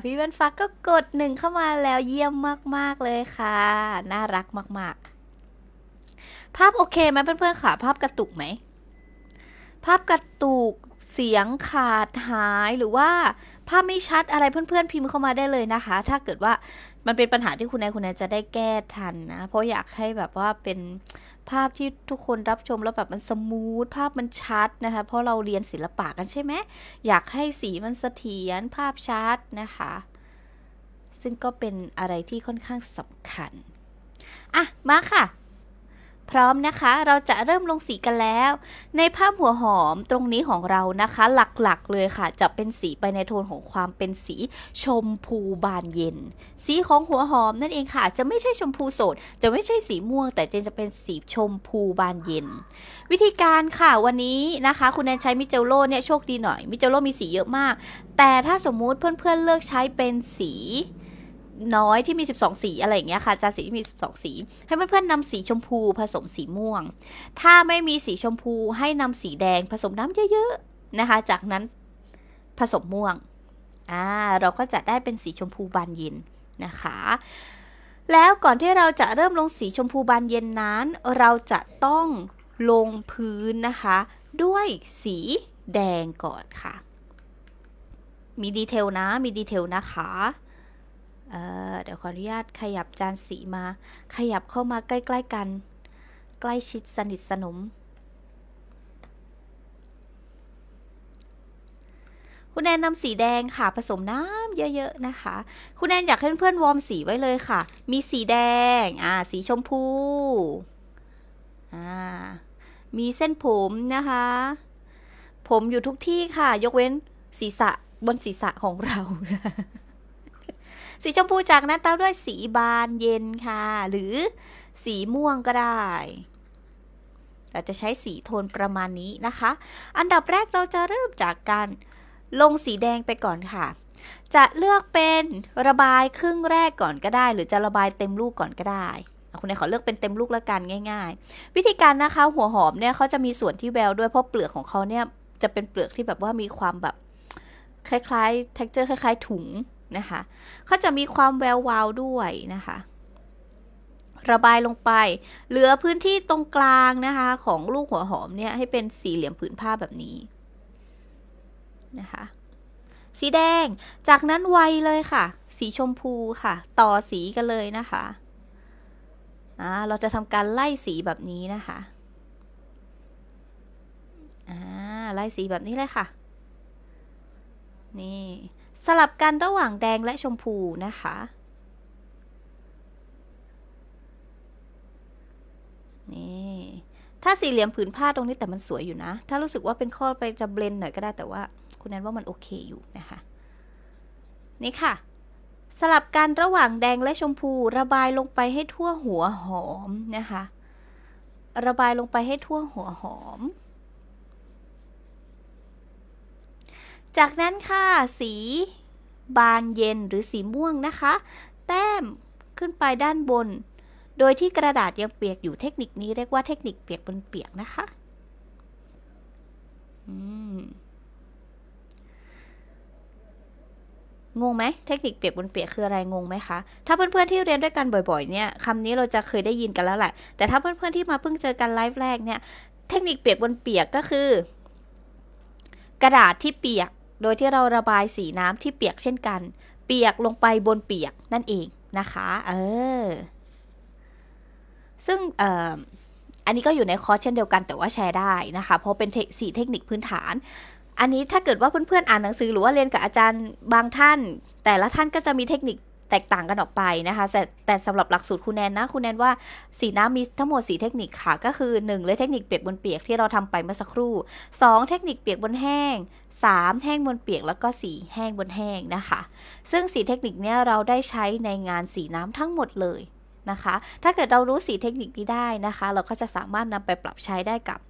พี่เบนฟักก็กดหนึ่งเข้ามาแล้วเยี่ยมมากๆเลยค่ะน่ารักมาก ๆ ภาพโอเคไหมเพื่อนๆค่ะภาพกระตุกไหมภาพกระตุก เสียงขาดหายหรือว่าภาพไม่ชัดอะไรเพื่อนๆพิมพ์เข้ามาได้เลยนะคะ ถ้าเกิดว่ามันเป็นปัญหาที่คุณนายคุณนายจะได้แก้ทันนะเพราะอยากให้แบบว่าเป็นภาพที่ทุกคนรับชมแล้วแบบมันสมูทภาพมันชัดนะคะ เพราะเราเรียนศิลปะกันใช่ไหมอยากให้สีมันเสถียรภาพชัดนะคะ ซึ่งก็เป็นอะไรที่ค่อนข้างสำคัญอ่ะมาค่ะพร้อมนะคะ เราจะเริ่มลงสีกันแล้ว ในภาพหัวหอมตรงนี้ของเรานะคะ หลักๆเลยค่ะ จะเป็นสีไปในโทนของความเป็นสีชมพูบานเย็น สีของหัวหอมนั่นเองค่ะ จะไม่ใช่ชมพูสด จะไม่ใช่สีม่วง แต่เจนจะเป็นสีชมพูบานเย็น วิธีการ ค่ะ วันนี้นะคะ คุณแอนใช้มิเจลโล่เนี่ย โชคดีหน่อยมิเจลโล่มีสีเยอะมาก แต่ถ้าสมมุติเพื่อนๆเเลือกใช้เป็นสีน้อยที่มี 12 สีอะไรอย่างเงี้ยค่ะจานสีที่มี 12 สีให้เพื่อนๆนำสีชมพูผสมสีม่วง ถ้าไม่มีสีชมพูให้นำสีแดงผสมน้ำเยอะๆนะคะ จากนั้นผสมม่วงอ่าเราก็จะได้เป็นสีชมพูบานเย็นนะคะ แล้วก่อนที่เราจะเริ่มลงสีชมพูบานเย็นนั้น เราจะต้องลงพื้นนะคะ ด้วยสีแดงก่อนค่ะ มีดีเทลนะ มีดีเทลนะคะเเดี๋ยวขออนุญาตขยับจานสีมา ขยับเข้ามาใกล้ ๆกัน ใกล้ชิดสนิทสนมคุณแนนนำสีแดงค่ะผสมน้ำเยอะๆนะคะ คุณแนนอยากให้เพื่อนๆวอร์มสีไว้เลยค่ะ มีสีแดง อ่า สีชมพู อ่า มีเส้นผมนะคะ ผมอยู่ทุกที่ค่ะ ยกเว้นศีรษะบนศีรษะของเราสีชมพูจากนั้นตามด้วยสีบานเย็นค่ะ หรือสีม่วงก็ได้ เราจะใช้สีโทนประมาณนี้นะคะ อันดับแรกเราจะเริ่มจากการลงสีแดงไปก่อนค่ะ จะเลือกเป็นระบายครึ่งแรกก่อนก็ได้ หรือจะระบายเต็มลูกก่อนก็ได้คุณนายขอเลือกเป็นเต็มลูกแล้วกันง่าย ๆ วิธีการนะคะหัวหอมเนี่ยเขาจะมีส่วนที่แววด้วยเพราะเปลือกของเขาเนี่ยจะเป็นเปลือกที่แบบว่ามีความแบบคล้ายๆ texture คล้ายๆ ถุงนะคะเขาจะมีความ แวววาวด้วยนะคะ ระบายลงไป เหลือพื้นที่ตรงกลางนะคะ ของลูกหัวหอมเนี่ยให้เป็นสี่เหลี่ยมผืนผ้าแบบนี้นะคะ สีแดง จากนั้นไวเลยค่ะ สีชมพูค่ะ ต่อสีกันเลยนะคะ เราจะทำการไล่สีแบบนี้นะคะ ไล่สีแบบนี้เลยค่ะ นี่สลับกันระหว่างแดงและชมพู นะคะนี่ถ้าสี่เหลี่ยมผืนผ้าตรงนี้แต่มันสวยอยู่นะถ้ารู้สึกว่าเป็นข้อไปจะเบลนหน่อยก็ได้แต่ว่าคุณแอนว่ามันโอเค อยู่นะคะ นี่ค่ะ สลับกันระหว่างแดงและชมพูระบายลงไปให้ทั่วหัวหอมนะคะระบายลงไปให้ทั่วหัวหอมจากนั้น ค่ะ สีบานเย็นหรือสีม่วงนะคะ แต้มขึ้นไปด้านบน โดยที่กระดาษยังเปียกอยู่เทคนิคนี้เรียกว่าเทคนิคเปียกบนเปียกนะคะงงไหมเทคนิคเปียกบนเปียกคืออะไรงงไหมคะถ้าเพื่อนๆที่เรียนด้วยกันบ่อยๆเนี่ยคำนี้เราจะเคยได้ยินกันแล้วแหละแต่ถ้าเพื่อนๆที่มาเพิ่งเจอกันไลฟ์แรกเนี่ยเทคนิคเปียกบนเปียกก็คือ กระดาษที่เปียกโดยที่เราระบายสีน้ำที่เปียกเช่นกัน เปียกลงไปบนเปียกนั่นเองนะคะเออซึ่งออันนี้ก็อยู่ในคอร์สเช่นเดียวกันแต่ว่าแชร์ได้นะคะ เพราะเป็นสีเทคนิคพื้นฐานอันนี้ถ้าเกิดว่าเพื่อนๆอ่านหนังสือหรือว่าเรียนกับอาจารย์บางท่าน แต่ละท่านก็จะมีเทคนิคแตกต่างกันออกไปนะคะ แต่แต่สำหรับหลักสูตรคุณแนนนะคุณแนนว่าสีน้ำมีทั้งหมด4เทคนิคค่ะ ก็คือ 1เลยเทคนิคเปียกบนเปียกที่เราทำไปเมื่อสักครู่ 2 เทคนิคเปียกบนแห้ง3แห้งบนเปียกแล้วก็4แห้งบนแห้งนะคะ ซึ่ง4เทคนิคเนี้ยเราได้ใช้ในงานสีน้ำทั้งหมดเลยนะคะ ถ้าเกิดเรารู้สีเทคนิคนี้ได้นะคะ เราก็จะสามารถนำไปปรับใช้ได้กับ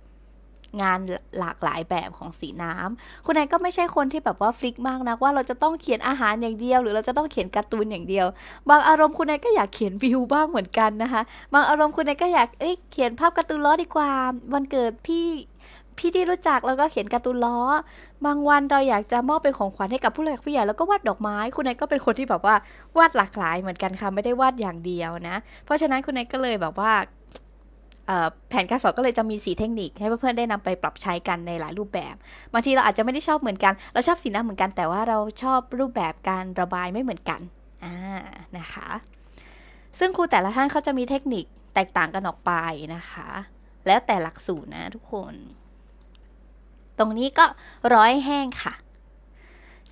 งานหลากหลายแบบของสีน้ำคุณไอยก็ไม่ใช่คนที่แบบว่าฟลิกมากนะว่าเราจะต้องเขียนอาหารอย่างเดียว หรือเราจะต้องเขียนการ์ตูนอย่างเดียว บางอารมณ์คุณไอยก็อยากเขียนวิวบ้างเหมือนกันนะคะ บางอารมณ์คุณไอยก็อยากเอ้ยเขียนภาพการ์ตูนล้อดีกว่า วันเกิดพี่พี่ที่รู้จักแล้วก็เขียนการ์ตูนล้อ บางวันเราอยากจะมอบเป็นของขวัญให้กับผู้หลักผู้ใหญ่แล้วก็วาดดอกไม้ คุณไอยก็เป็นคนที่แบบว่าวาดหลากหลายเหมือนกันค่ะไม่ได้วาดอย่างเดียวนะ เพราะฉะนั้นคุณไอยก็เลยแบบว่าแผนการสอนก็เลยจะมีสีเทคนิค ให้เพื่อนๆได้นำไปปรับใช้กันในหลายรูปแบบบางทีเราอาจจะไม่ได้ชอบเหมือนกัน เราชอบสีน้ำเหมือนกันแต่ว่าเราชอบรูปแบบการระบายไม่เหมือนกันอ่านะคะ ซึ่งครูแต่ละท่านเขาจะมีเทคนิคแตกต่างกันออกไปนะคะ แล้วแต่หลักสูตรนะทุกคน ตรงนี้ก็ร้อยแห้งค่ะ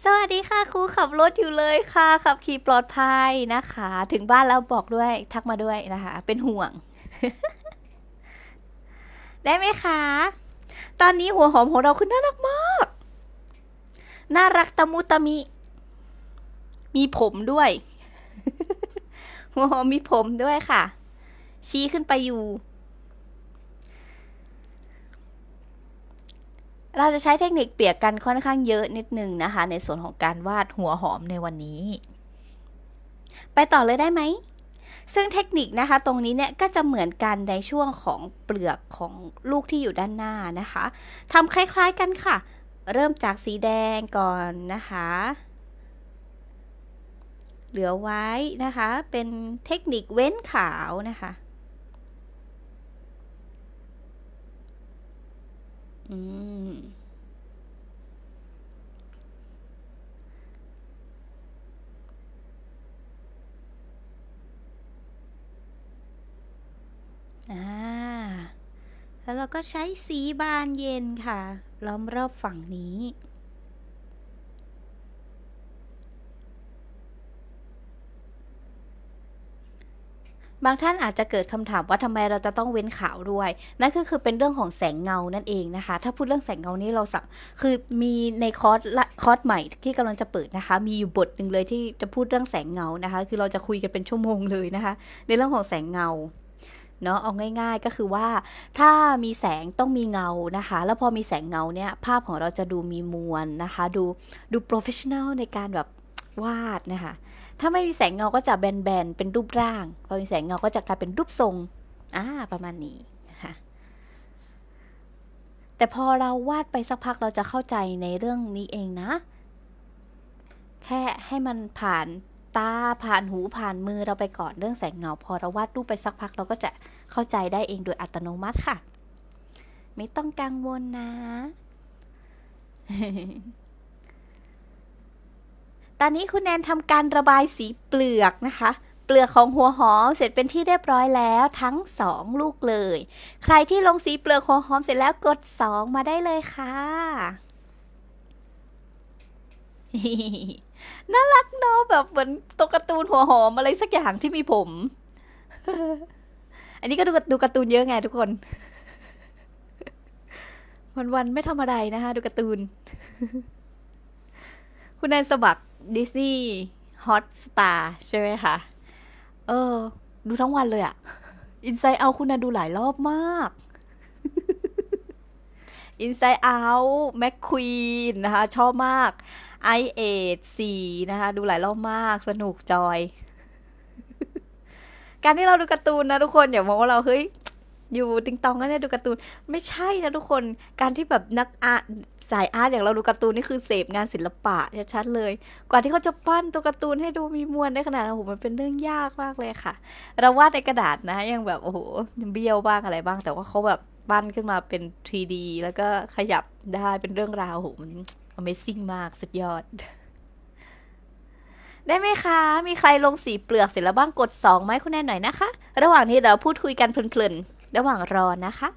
สวัสดีค่ะครูขับรถอยู่เลยค่ะขับขี่ปลอดภัยนะคะ ถึงบ้านแล้วบอกด้วยทักมาด้วยนะคะ เป็นห่วงได้ไหมคะ ตอนนี้หัวหอมของเราคือน่ารักมาก น่ารักตะมุตะมิ มีผมด้วย หัวหอมมีผมด้วยค่ะ ชี้ขึ้นไปอยู่ เราจะใช้เทคนิคเปียกกันค่อนข้างเยอะนิดนึงนะคะ ในส่วนของการวาดหัวหอมในวันนี้ ไปต่อเลยได้ไหมซึ่งเทคนิคนะคะตรงนี้เนี่ยก็จะเหมือนกันในช่วงของเปลือกของลูกที่อยู่ด้านหน้านะคะทำคล้ายๆกันค่ะ เริ่มจากสีแดงก่อนนะคะ เหลือไว้นะคะเป็นเทคนิคเว้นขาวนะคะ อืมแล้วเราก็ใช้สีบานเย็นค่ะล้อมรอบฝั่งนี้ บางท่านอาจจะเกิดคำถามว่าทำไมเราจะต้องเว้นขาวด้วยนั่นก็คือเป็นเรื่องของแสงเงา นั่นเองนะคะ ถ้าพูดเรื่องแสงเงานี้ เราสั่งคือมีในคอร์สคอร์สใหม่ที่กำลังจะเปิดนะคะมีอยู่บทหนึ่งเลยที่จะพูดเรื่องแสงเงานะคะ คือเราจะคุยกันเป็นชั่วโมงเลยนะคะในเรื่องของแสงเงาเนาะเอาง่ายๆก็คือว่า ถ้ามีแสงต้องมีเงานะคะ แล้วพอมีแสงเงาเนี่ยภาพของเราจะดูมีมวลนะคะ ดูดูโปรเฟชชั่นอลในการแบบวาดนะคะถ้าไม่มีแสงเงาก็จะแบนๆเป็นรูปร่างพอมีแสงเงาก็จะกลายเป็นรูปทรงอ่าประมาณนี้นะคะแต่พอเราวาดไปสักพักเราจะเข้าใจในเรื่องนี้เองนะ แค่ให้มันผ่านตาผ่านหูผ่านมือเราไปก่อนเรื่องแสงเงา พอเราวาดรูปไปสักพักเราก็จะเข้าใจได้เองโดยอัตโนมัติค่ะ ไม่ต้องกังวลนะ ตอนนี้คุณแนนทำการระบายสีเปลือกนะคะ เปลือกของหัวหอมเสร็จเป็นที่เรียบร้อยแล้ว ทั้ง 2 ลูกเลย ใครที่ลงสีเปลือกหัวหอมเสร็จแล้วกด 2 มาได้เลยค่ะน่ารักเนาะแบบเหมือนตัวการ์ตูนหัวหอมอะไรสักอย่างที่มีผม อันนี้ก็ดูดูการ์ตูนเยอะไงทุกคน วันวันไม่ทำอะไรนะคะดูการ์ตูน คุณแอนสบักดิสนีย์ฮอตสตาร์ใช่ไหมคะ เออดูทั้งวันเลยอะอินไซเอาคุณแอนดูหลายรอบมาก อินไซ์เอาแม็กควีนนะคะ ชอบมาก i อ่นะคะ ดูหลายรอบมาก สนุกจอย การที่เราดูการ์ตูนนะทุกคนอย่ามองว่าเราเฮ้ย อยู่ติงตองแล้วเนี่ยดูการ์ตูนไม่ใช่นะทุกคนการที่แบบนักอาสายอาร์ตอย่างเราดูการ์ตูนนี่คือเสพงานศิลปะชัดเลย กว่าที่เขาจะปั้นตัวการ์ตูนให้ดูมีมวลได้ขนาดนั้นโอ้โหมันเป็นเรื่องยากมากเลยค่ะ เราวาดในกระดาษนะ ยังแบบโอ้โหเบี้ยวบ้างอะไรบ้าง แต่ว่าเขาแบบปั้นขึ้นมาเป็น 3D แล้วก็ขยับได้เป็นเรื่องราวโอ้โหมัน Amazing มากสุดยอด ได้ไหมคะ มีใครลงสีเปลือกเสร็จแล้วบ้างกด2ไหมคุณแน่หน่อยนะคะ ระหว่างที่เราพูดคุยกันเพลินๆ ระหว่างรอนะคะ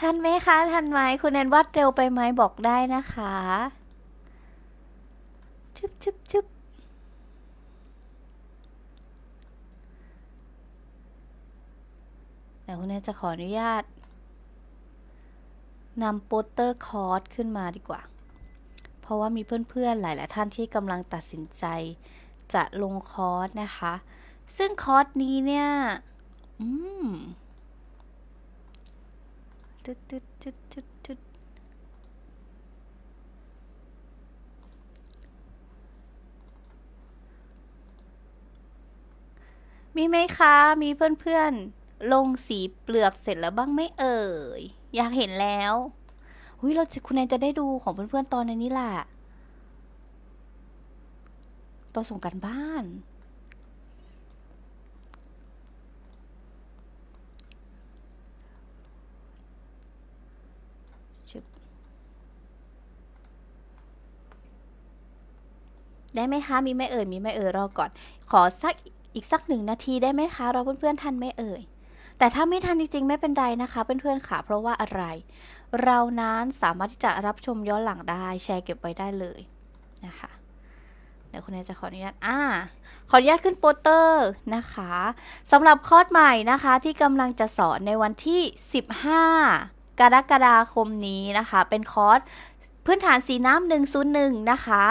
ทันไหมคะ ทันไหมคุณแอนวาดเร็วไปไหมบอกได้นะคะชึบชึบชึบแต่คุณแอนจะขออนุญาตนำโปสเตอร์คอร์สขึ้นมาดีกว่า เพราะว่ามีเพื่อนๆ หลาย ๆ ท่านที่กำลังตัดสินใจจะลงคอร์สนะคะ ซึ่งคอร์สนี้เนี่ย อืมตึ๊ดตึ๊ดตึ๊ดตึ๊ดตึ๊ดมีไหมคะ มีเพื่อนๆลงสีเปลือกเสร็จแล้วบ้างไม่เอ่ย อยากเห็นแล้ว หุยเราคุณนายจะได้ดูของเพื่อนๆตอนนี้ล่ะตอนส่งกันบ้านได้ไหมคะ มีไม่เอ่ยมีไม่เอ่ยรอก่อน ขอสักอีกสักหนึ่งนาทีได้ไหมคะ เราเพื่อน ๆ ทันไม่เอ่ยแต่ถ้าไม่ทันจริง ๆไม่เป็นไรนะคะเพื่อนๆค่ะ เพราะว่าอะไร เรานั้นสามารถที่จะรับชมย้อนหลังได้ แชร์เก็บไว้ได้เลยนะคะ เดี๋ยวคุณนายจะขออนุญาต อ่า ขออนุญาตขึ้นโปสเตอร์นะคะสำหรับคอร์สใหม่นะคะ ที่กำลังจะสอนในวันที่ 15 กรกฎาคมนี้นะคะ เป็นคอร์สพื้นฐานสีน้ำ101 นะคะ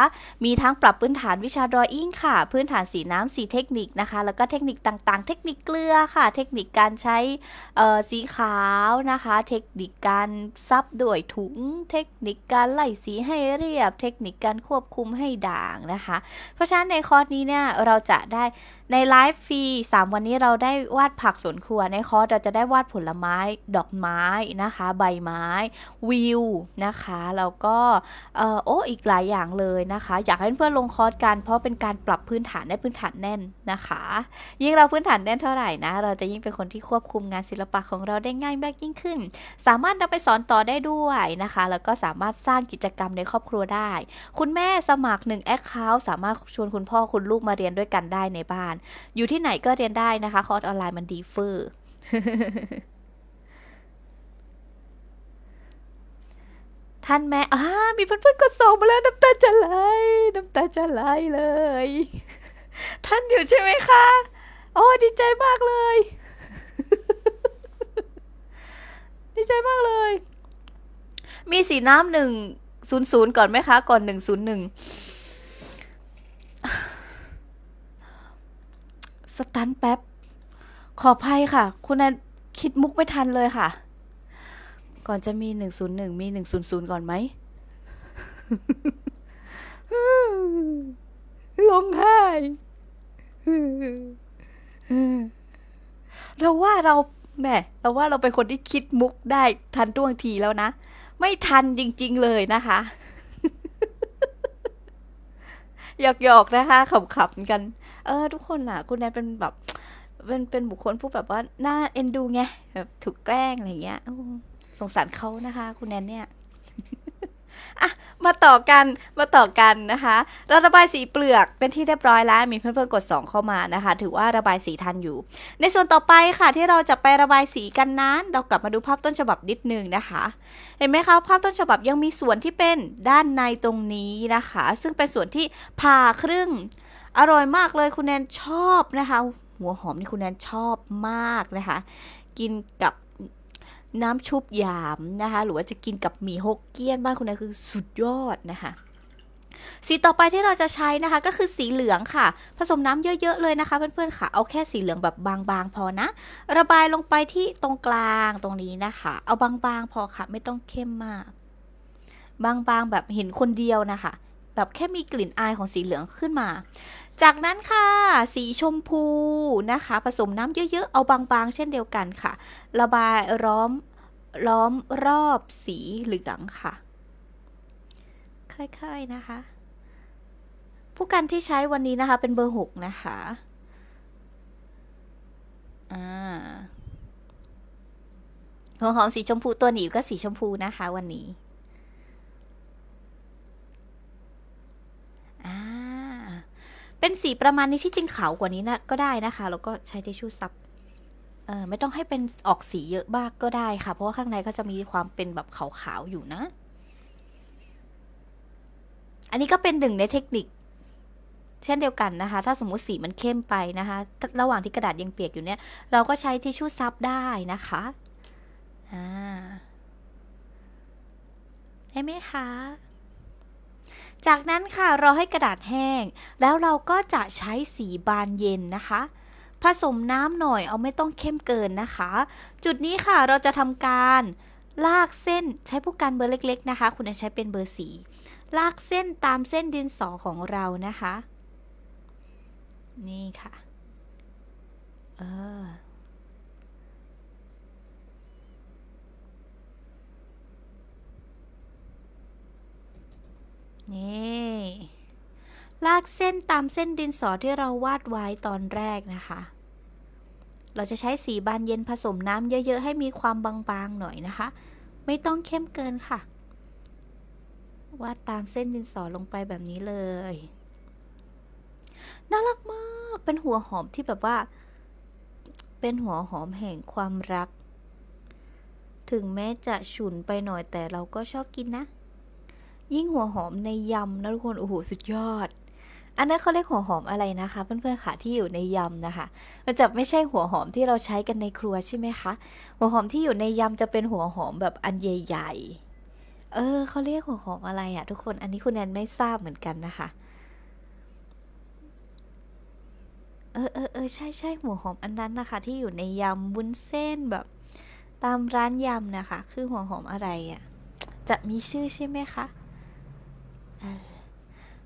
มีทั้งปรับพื้นฐานวิชาดรออิ่งค่ะ พื้นฐานสีน้ำสีเทคนิคนะคะ แล้วก็เทคนิคต่างๆ เทคนิคเกลือค่ะ เทคนิคการใช้สีขาวนะคะ เทคนิคการซับด้วยถุง เทคนิคการไล่สีให้เรียบ เทคนิคการควบคุมให้ด่างนะคะ เพราะฉะนั้นในคอร์สนี้เนี่ย เราจะได้ในไลฟ์ฟรี3วันนี้เราได้วาดผักสวนครัวในคอร์ส เราจะได้วาดผลไม้ดอกไม้นะคะ ใบไม้วิวนะคะแล้วก็โอ้อีกหลายอย่างเลยนะคะอยากให้เพื่อนๆลงคอร์สกันเพราะเป็นการปรับพื้นฐานได้พื้นฐานแน่นนะคะ ยิ่งเราพื้นฐานแน่นเท่าไหร่นะเราจะยิ่งเป็นคนที่ควบคุมงานศิลปะของเราได้ง่ายมากยิ่งขึ้น สามารถนำไปสอนต่อได้ด้วยนะคะ แล้วก็สามารถสร้างกิจกรรมในครอบครัวได้ คุณแม่สมัคร1 a c c o u n t สามารถชวนคุณพ่อคุณลูกมาเรียนด้วยกันได้ในบ้านอยู่ที่ไหนก็เรียนได้นะคะ คอร์สออนไลน์มันดีเฟอร์ท่านแม่อ่ามีเพื่อนๆกดส่งมาแล้วน้ำตาจะไหลน้ำตาจะไหลเลย ท่านอยู่ใช่ไหมคะ โอ้ดีใจมากเลย ดีใจมากเลย มีสีน้ำหนึ่งศูนย์ศูนย์ก่อนไหมคะ ก่อนหนึ่งศูนย์หนึ่งสตันแป๊บขออภัยค่ะ คุณแอนคิดมุกไม่ทันเลยค่ะ ก่อนจะมี 101 มี 100 ก่อนไหมล้งไห้เราว่าเราแหมเราว่าเราเป็นคนที่คิดมุกได้ทันท่วงทีแล้วนะ ไม่ทันจริง ๆ เลยนะคะหยอกๆนะคะขำๆกันเออทุกคนอ่ะ คุณแนนเป็นแบบเป็นเป็นบุคคลผู้แบบว่าหน้าเอ็นดูไงแบบถูกแกล้งอะไรเงี้ยสงสารเขานะคะ คุณแนนเนี่ยอะมาต่อกันมาต่อกันนะคะ เราระบายสีเปลือกเป็นที่เรียบร้อยแล้วมีเพื่อนๆกด2 เข้ามานะคะ ถือว่าระบายสีทันอยู่ ในส่วนต่อไปค่ะ ที่เราจะไประบายสีกันนั้นเรากลับมาดูภาพต้นฉบับนิดนึงนะคะเห็นไหมคะภาพต้นฉบับยังมีส่วนที่เป็นด้านในตรงนี้นะคะ ซึ่งเป็นส่วนที่ผ่าครึ่งอร่อยมากเลยคุณแนนชอบนะคะหัวหอมนี่คุณแนนชอบมากนะคะกินกับน้ำชุบยามนะคะ หรือว่าจะกินกับหมี่ฮกเกี้ยนบ้านคุณแนนคือสุดยอดนะคะ สีต่อไปที่เราจะใช้นะคะ ก็คือสีเหลืองค่ะ ผสมน้ำเยอะๆเลยนะคะเพื่อนๆค่ะเอาแค่สีเหลืองแบบบางๆพอนะระบายลงไปที่ตรงกลางตรงนี้นะคะเอาบางๆพอค่ะไม่ต้องเข้มมาก บางๆแบบเห็นคนเดียวนะคะ แบบแค่มีกลิ่นอายของสีเหลืองขึ้นมาจากนั้นค่ะ สีชมพูนะคะ ผสมน้ำเยอะๆเอาบางๆ เช่นเดียวกันค่ะ ระบายล้อมล้อมรอบสีเหลืองค่ะค่อยๆนะคะผู้กันที่ใช้วันนี้นะคะเป็นเบอร์6นะคะหัวหอมสีชมพูตัวหนีบก็สีชมพูนะคะวันนี้อ่าเป็นสีประมาณนี้ที่จริงขาวกว่านี้นะก็ได้นะคะแล้วก็ใช้ทิชชู่ซับเออไม่ต้องให้เป็นออกสีเยอะมากก็ได้ค่ะ เพราะว่าข้างในก็จะมีความเป็นแบบขาวๆอยู่นะอันนี้ก็เป็นหนึ่งในเทคนิค เช่นเดียวกันนะคะ ถ้าสมมุติสีมันเข้มไปนะคะระหว่างที่กระดาษยังเปียกอยู่เนี่ยเราก็ใช้ทิชชู่ซับได้นะคะอ่าได้ไหมคะจากนั้นค่ะเราให้กระดาษแห้ง แล้วเราก็จะใช้สีบานเย็นนะคะ ผสมน้ำหน่อยเอาไม่ต้องเข้มเกินนะคะ จุดนี้ค่ะเราจะทำการลากเส้นใช้ผู้กันเบอร์เล็กๆนะคะคุณจะใช้เป็นเบอร์สีลากเส้นตามเส้นดินสอของเรานะคะ นี่ค่ะเออนี่ลากเส้นตามเส้นดินสอที่เราวาดไว้ตอนแรกนะคะ เราจะใช้สีบานเย็นผสมน้ำเยอะ ๆ ให้มีความบางๆหน่อยนะคะ ไม่ต้องเข้มเกินค่ะ วาดตามเส้นดินสอลงไปแบบนี้เลยน่ารักมากเป็นหัวหอมที่แบบว่า เป็นหัวหอมแห่งความรัก ถึงแม้จะฉุนไปหน่อยแต่เราก็ชอบกินนะยิ่งหัวหอมในยำนะทุกคนโอ้โหสุดยอด อันนั้นเขาเรียกหัวหอมอะไรนะคะเพื่อนๆค่ะที่อยู่ในยำนะคะ มันจะไม่ใช่หัวหอมที่เราใช้กันในครัวใช่ไหมคะหัวหอมที่อยู่ในยำจะเป็นหัวหอมแบบอันใหญ่ๆเออเขาเรียกหัวหอมอะไรอะทุกคนอันนี้คุณแอนไม่ทราบเหมือนกันนะคะเออเออเออใช่ใช่หัวหอมอันนั้นนะคะที่อยู่ในยำบุ้นเส้นแบบตามร้านยำนะคะ คือหัวหอมอะไรอะะจะมีชื่อใช่ไหมคะอ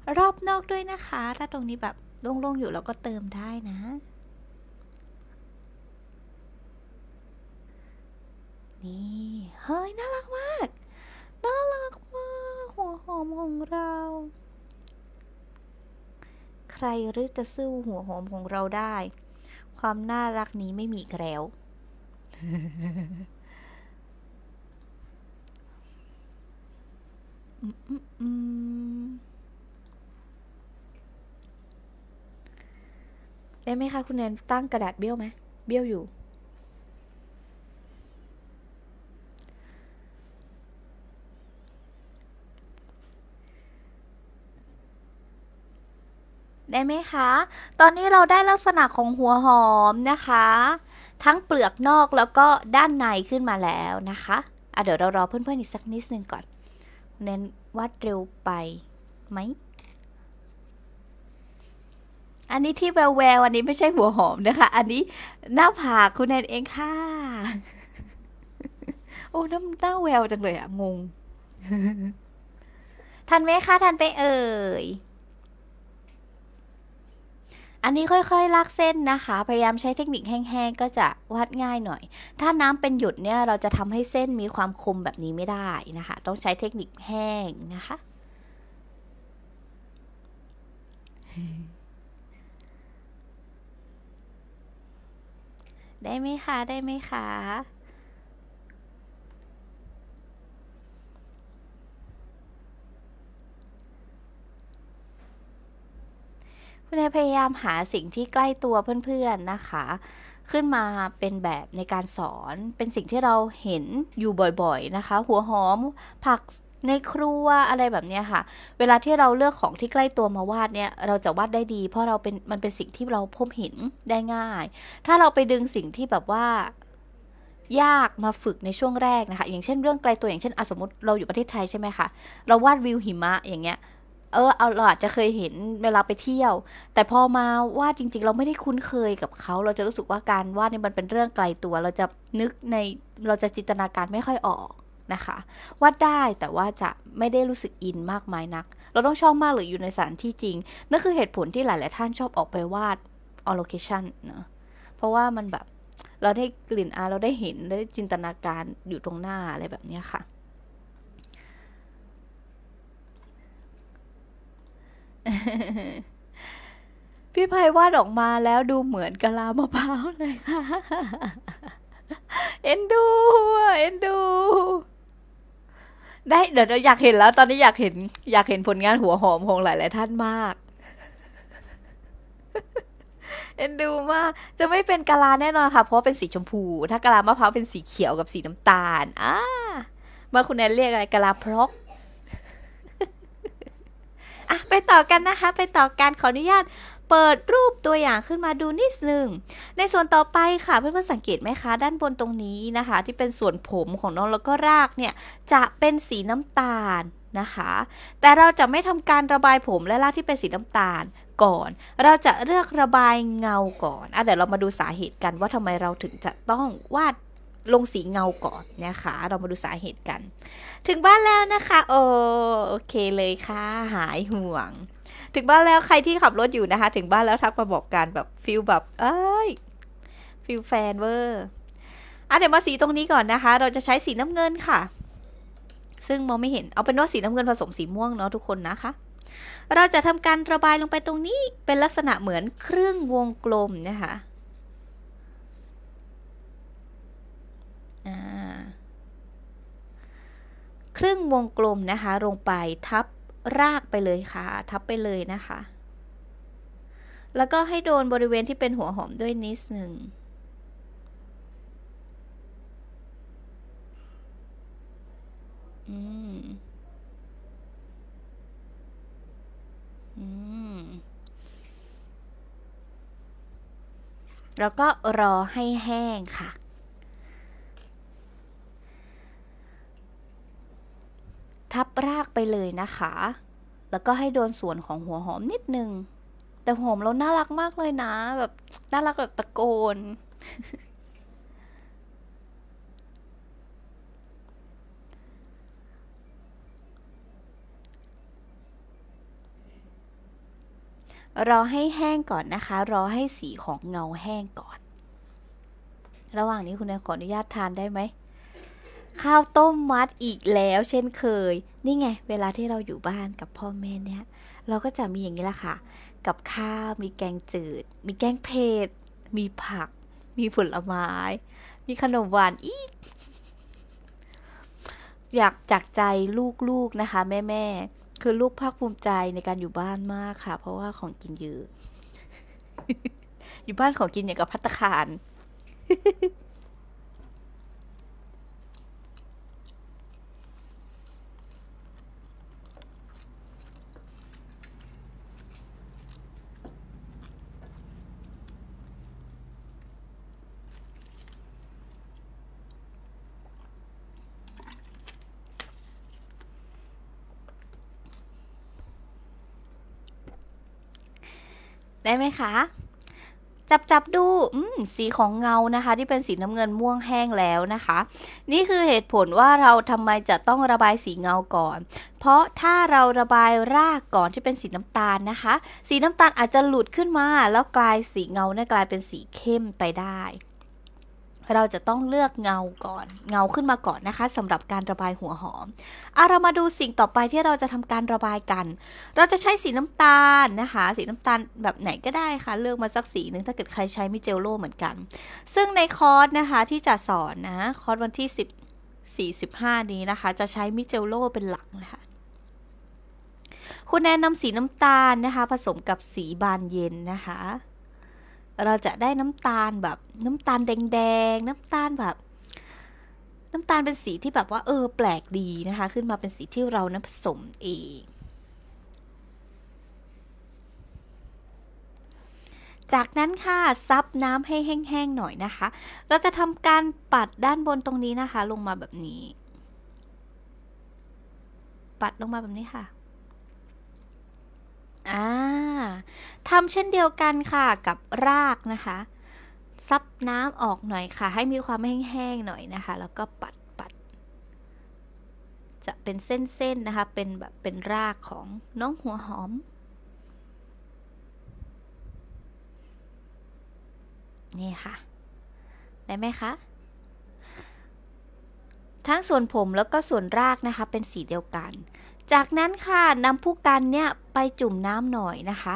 อรอบนอกด้วยนะคะ ถ้าตรงนี้แบบโล่งๆอยู่เราก็เติมได้นะ นี่ เฮ้ยน่ารักมาก น่ารักมากหัวหอมของเรา ใครหรือจะสู้หัวหอมของเราได้ ความน่ารักนี้ไม่มีแล้วได้ไหมคะ คุณแนนตั้งกระดาษเบี้ยวไหม เบี้ยวอยู่ ได้ไหมคะ ตอนนี้เราได้ลักษณะของหัวหอมนะคะ ทั้งเปลือกนอกแล้วก็ด้านในขึ้นมาแล้วนะคะอ่ะเดี๋ยวเรารอเพื่อนๆ อีก สักนิดนึงก่อนเน้นวาดเร็วไป ไหม อันนี้ที่แววแววอันนี้ไม่ใช่หัวหอมนะคะ อันนี้ หน้าผากคุณแนนเองค่ะ โอ้น้ำหน้าแววจังเลยอะงง ทันไหมคะทันไปเอ่ยอันนี้ค่อยๆ ลากเส้นนะคะ พยายามใช้เทคนิคแห้งๆ ก็จะวาดง่ายหน่อย ถ้าน้ำเป็นหยดเนี่ยเราจะทำให้เส้นมีความคมแบบนี้ไม่ได้นะคะ ต้องใช้เทคนิคแห้งนะคะ ได้ไหมคะ ได้ไหมคะพ่พยายามหาสิ่งที่ใกล้ตัวเพื่อนๆ นะคะ ขึ้นมาเป็นแบบในการสอนเป็นสิ่งที่เราเห็นอยู่บ่อย ๆนะคะ หัวหอมผักในครัวอะไรแบบนี้ค่ะ เวลาที่เราเลือกของที่ใกล้ตัวมาวาดเนี่ยเราจะ วาดได้ดี เพราะเราเป็นมันเป็นสิ่งที่เราพบเห็นได้ง่าย ถ้าเราไปดึงสิ่งที่แบบว่ายากมาฝึกในช่วงแรกนะคะ อย่างเช่นเรื่องไกลตัวอย่างเช่นอสมมติเราอยู่ประเทศไทยใช่ไหมคะเราวาดวิวหิมะอย่างเงี้ยเออเอาเราอาจจะเคยเห็นเวลาไปเที่ยว แต่พอมาวาดจริงๆ เราไม่ได้คุ้นเคยกับเขาเราจะรู้สึกว่าการวาดเนี่ยมันเป็นเรื่องไกลตัวเราจะนึกในเราจะจินตนาการไม่ค่อยออกนะคะวาดได้แต่ว่าจะไม่ได้รู้สึกอินมากมายนัก เราต้องชอบมากหรือ อยู่ในสถานที่จริง นั่นคือเหตุผลที่หลายๆท่านชอบออกไปวาดออโลเคชันเนะเพราะว่ามันแบบเราได้กลิ่นอาเราได้เห็นได้จินตนาการอยู่ตรงหน้าอะไรแบบนี้ค่ะพี่ภัยวาดออกมาแล้วดูเหมือนกะลามะพร้าวเลยค่ะ เอ็นดู เอ็นดู ได้ เดี๋ยวเราอยากเห็นแล้ว ตอนนี้อยากเห็น อยากเห็นผลงานหัวหอมของหลายๆ ท่านมาก เอ็นดูมาก จะไม่เป็นกะลาแน่นอนค่ะ เพราะเป็นสีชมพู ถ้ากะลามะพร้าวเป็นสีเขียวกับสีน้ำตาลอ่าเมื่อคุณแอนเรียกอะไรกะลาพรอกอะไปต่อกันนะคะ ไปต่อกันขออนุญาตเปิดรูปตัวอย่างขึ้นมาดูนิดนึง ในส่วนต่อไปค่ะเพื่อนๆสังเกตไหมคะด้านบนตรงนี้นะคะ ที่เป็นส่วนผมของน้องแล้วก็รากเนี่ยจะเป็นสีน้ำตาลนะคะ แต่เราจะไม่ทำการระบายผมและรากที่เป็นสีน้ำตาลก่อน เราจะเลือกระบายเงาก่อนอ่ะเดี๋ยวเรามาดูสาเหตุกันว่าทำไมเราถึงจะต้องวาดลงสีเงาก่อนนะคะ เรามาดูสาเหตุกัน ถึงบ้านแล้วนะคะ โอโอเคเลยค่ะ หายห่วง ถึงบ้านแล้วใครที่ขับรถอยู่นะคะ ถึงบ้านแล้วทักมาบอกกันแบบฟิลแบบเอ้ยฟิลแฟนเวอร์ อ่ะเดี๋ยวมาสีตรงนี้ก่อนนะคะ เราจะใช้สีน้ำเงินค่ะ ซึ่งมองไม่เห็น เอาเป็นว่าสีน้ำเงินผสมสีม่วงเนาะทุกคนนะคะ เราจะทำการระบายลงไปตรงนี้ เป็นลักษณะเหมือนครึ่งวงกลมนะคะครึ่งวงกลมนะคะ ลงไปทับรากไปเลยค่ะ ทับไปเลยนะคะ แล้วก็ให้โดนบริเวณที่เป็นหัวหอมด้วยนิดหนึ่งอืมแล้วก็รอให้แห้งค่ะทับรากไปเลยนะคะ แล้วก็ให้โดนส่วนของหัวหอมนิดนึง แต่หอมเราน่ารักมากเลยนะ แบบน่ารักแบบตะโกน รอให้แห้งก่อนนะคะ รอให้สีของเงาแห้งก่อน ระหว่างนี้คุณนายขออนุญาตทานได้ไหมข้าวต้มมัดอีกแล้ว เช่นเคย นี่ไง เวลาที่เราอยู่บ้านกับพ่อแม่เนี่ย เราก็จะมีอย่างนี้แหละค่ะ กับข้าว มีแกงจืด มีแกงเผ็ดมีผัก มีผลไม้ มีขนมหวานอีกอยากจากใจลูกๆนะคะแม่ ๆคือลูกภาคภูมิใจในการอยู่บ้านมากค่ะ เพราะว่าของกินเยอะอยู่บ้านของกินอย่างกับพัตคารได้ไหมคะ จับจับดูสีของเงา นะคะที่เป็นสีน้ำเงินม่วงแห้งแล้วนะคะ นี่คือเหตุผลว่าเราทำไมจะต้องระบายสีเงาก่อน เพราะถ้าเราระบายรากก่อนที่เป็นสีน้ำตาลนะคะ สีน้ำตาลอาจจะหลุดขึ้นมา แล้วกลายสีเงาเนี่ยกลายเป็นสีเข้มไปได้เราจะต้องเลือกเงาก่อน เงาขึ้นมาก่อนนะคะสำหรับการระบายหัวหอมอาเรามาดูสิ่งต่อไปที่เราจะทำการระบายกัน เราจะใช้สีน้ำตาลนะคะ สีน้ำตาลแบบไหนก็ได้ค่ะ เลือกมาสักสีหนึ่งถ้าเกิดใครใช้มิเจลโลเหมือนกัน ซึ่งในคอร์สนะคะที่จะสอนนะคอร์สวันที่10 45นี้นะคะ จะใช้มิเจลโลเป็นหลักนะคะคุณแนะนำสีน้ำตาลนะคะ ผสมกับสีบานเย็นนะคะเราจะได้น้ำตาลแบบน้ำตาลแดงๆน้ำตาลแบบ น้ำตาลเป็นสีที่แบบว่าเออแปลกดีนะคะขึ้นมาเป็นสีที่เรานั้นผสมเองจากนั้นค่ะซับน้ำให้แห้งๆหน่อยนะคะ เราจะทำการปัดด้านบนตรงนี้นะคะ ลงมาแบบนี้ ปัดลงมาแบบนี้ค่ะอ่าทำเช่นเดียวกันค่ะกับรากนะคะซับน้ำออกหน่อยค่ะให้มีความแห้งๆหน่อยนะคะแล้วก็ปัดปัดจะเป็นเส้นๆนะคะเป็นแบบเป็นรากของน้องหัวหอมนี่ค่ะได้ไหมคะทั้งส่วนผมแล้วก็ส่วนรากนะคะเป็นสีเดียวกันจากนั้นค่ะนำผู้กันเนี่ยไปจุ่มน้ำหน่อยนะคะ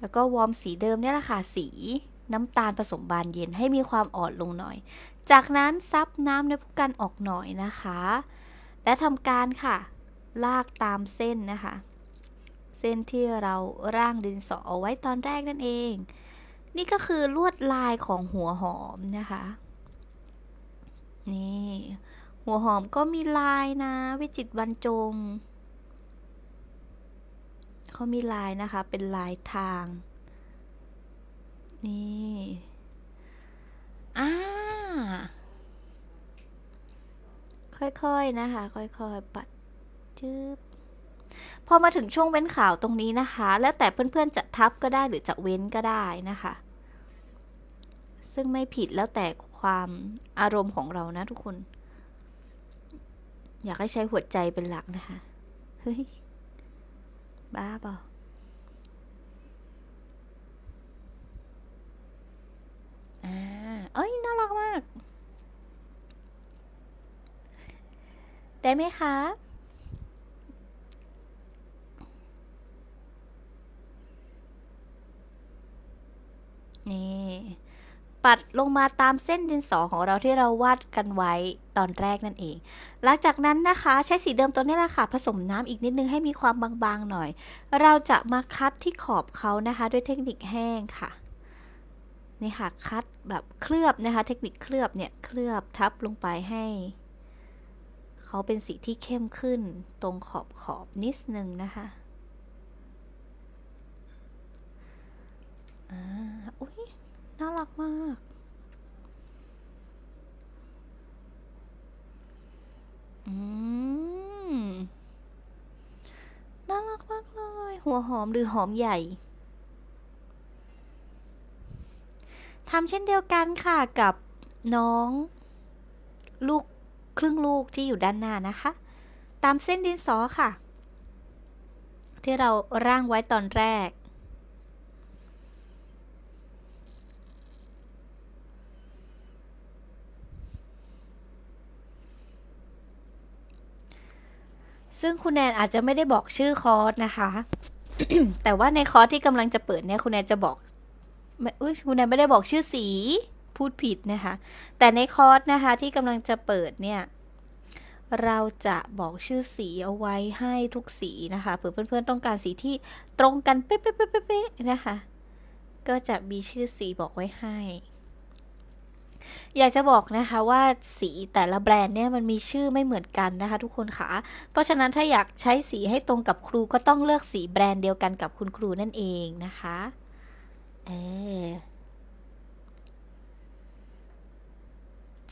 แล้วก็วอร์มสีเดิมเนี่ยแหละค่ะสีน้ำตาลผสมบานเย็นให้มีความอ่อนลงหน่อย จากนั้นซับน้ำในผู้กันออกหน่อยนะคะ และทำการค่ะ ลากตามเส้นนะคะ เส้นที่เราร่างดินสอเอาไว้ตอนแรกนั่นเอง นี่ก็คือลวดลายของหัวหอมนะคะ นี่หัวหอมก็มีลายนะวิจิตบรรจงเขามีลายนะคะเป็นลายทาง นี่อ่าค่อยๆนะคะ ค่อยๆ ปัดจืบพอมาถึงช่วงเว้นขาวตรงนี้นะคะ แล้วแต่เพื่อนๆจะทับก็ได้หรือจะเว้นก็ได้นะคะ ซึ่งไม่ผิดแล้วแต่ความอารมณ์ของเรานะทุกคนอยากให้ใช้หัวใจเป็นหลักนะคะ เฮ้ย บ้าเปล่าอ่าเอ้ยน่ารักมาก ได้ไหมคะ นี่ปัดลงมาตามเส้นดินสอของเราที่เราวาดกันไว้ตอนแรกนั่นเอง หลังจากนั้นนะคะใช้สีเดิมตัวนี้แหละค่ะ ผสมน้ำอีกนิดนึงให้มีความบางๆหน่อย เราจะมาคัดที่ขอบเขานะคะ ด้วยเทคนิคแห้งค่ะนี่ค่ะคัดแบบเคลือบนะคะเทคนิคเคลือบเนี่ยเคลือบทับลงไปให้เขาเป็นสีที่เข้มขึ้น ตรงขอบขอบนิดนึงนะคะอุ้ยน่ารักมาก อืม น่ารักมากเลย หัวหอมหรือหอมใหญ่ ทำเช่นเดียวกันค่ะกับน้อง ลูก ครึ่งลูกที่อยู่ด้านหน้านะคะ ตามเส้นดินสอค่ะ ที่เราร่างไว้ตอนแรกซึ่ง คุณแนนอาจจะไม่ได้บอกชื่อคอร์สนะคะ แต่ว่าในคอร์สที่กำลังจะเปิด เนี่ย คุณแนนจะบอกไม่อุ้ยคุณแนนไม่ได้บอกชื่อสี พูดผิดนะคะ แต่ในคอร์สนะคะที่กำลังจะเปิดเนี่ย เราจะบอกชื่อสีเอาไว้ให้ทุกสีนะคะเผื่อเพื่อนๆต้องการสีที่ตรงกัน เป๊ะๆๆๆนะคะ ก็จะมีชื่อสีบอกไว้ให้อยากจะบอกนะคะว่าสีแต่ละแบรนด์เนี่ยมันมีชื่อไม่เหมือนกันนะคะทุกคนคะเพราะฉะนั้นถ้าอยากใช้สีให้ตรงกับครูก็ต้องเลือกสีแบรนด์เดียวกันกับคุณครูนั่นเองนะคะเออ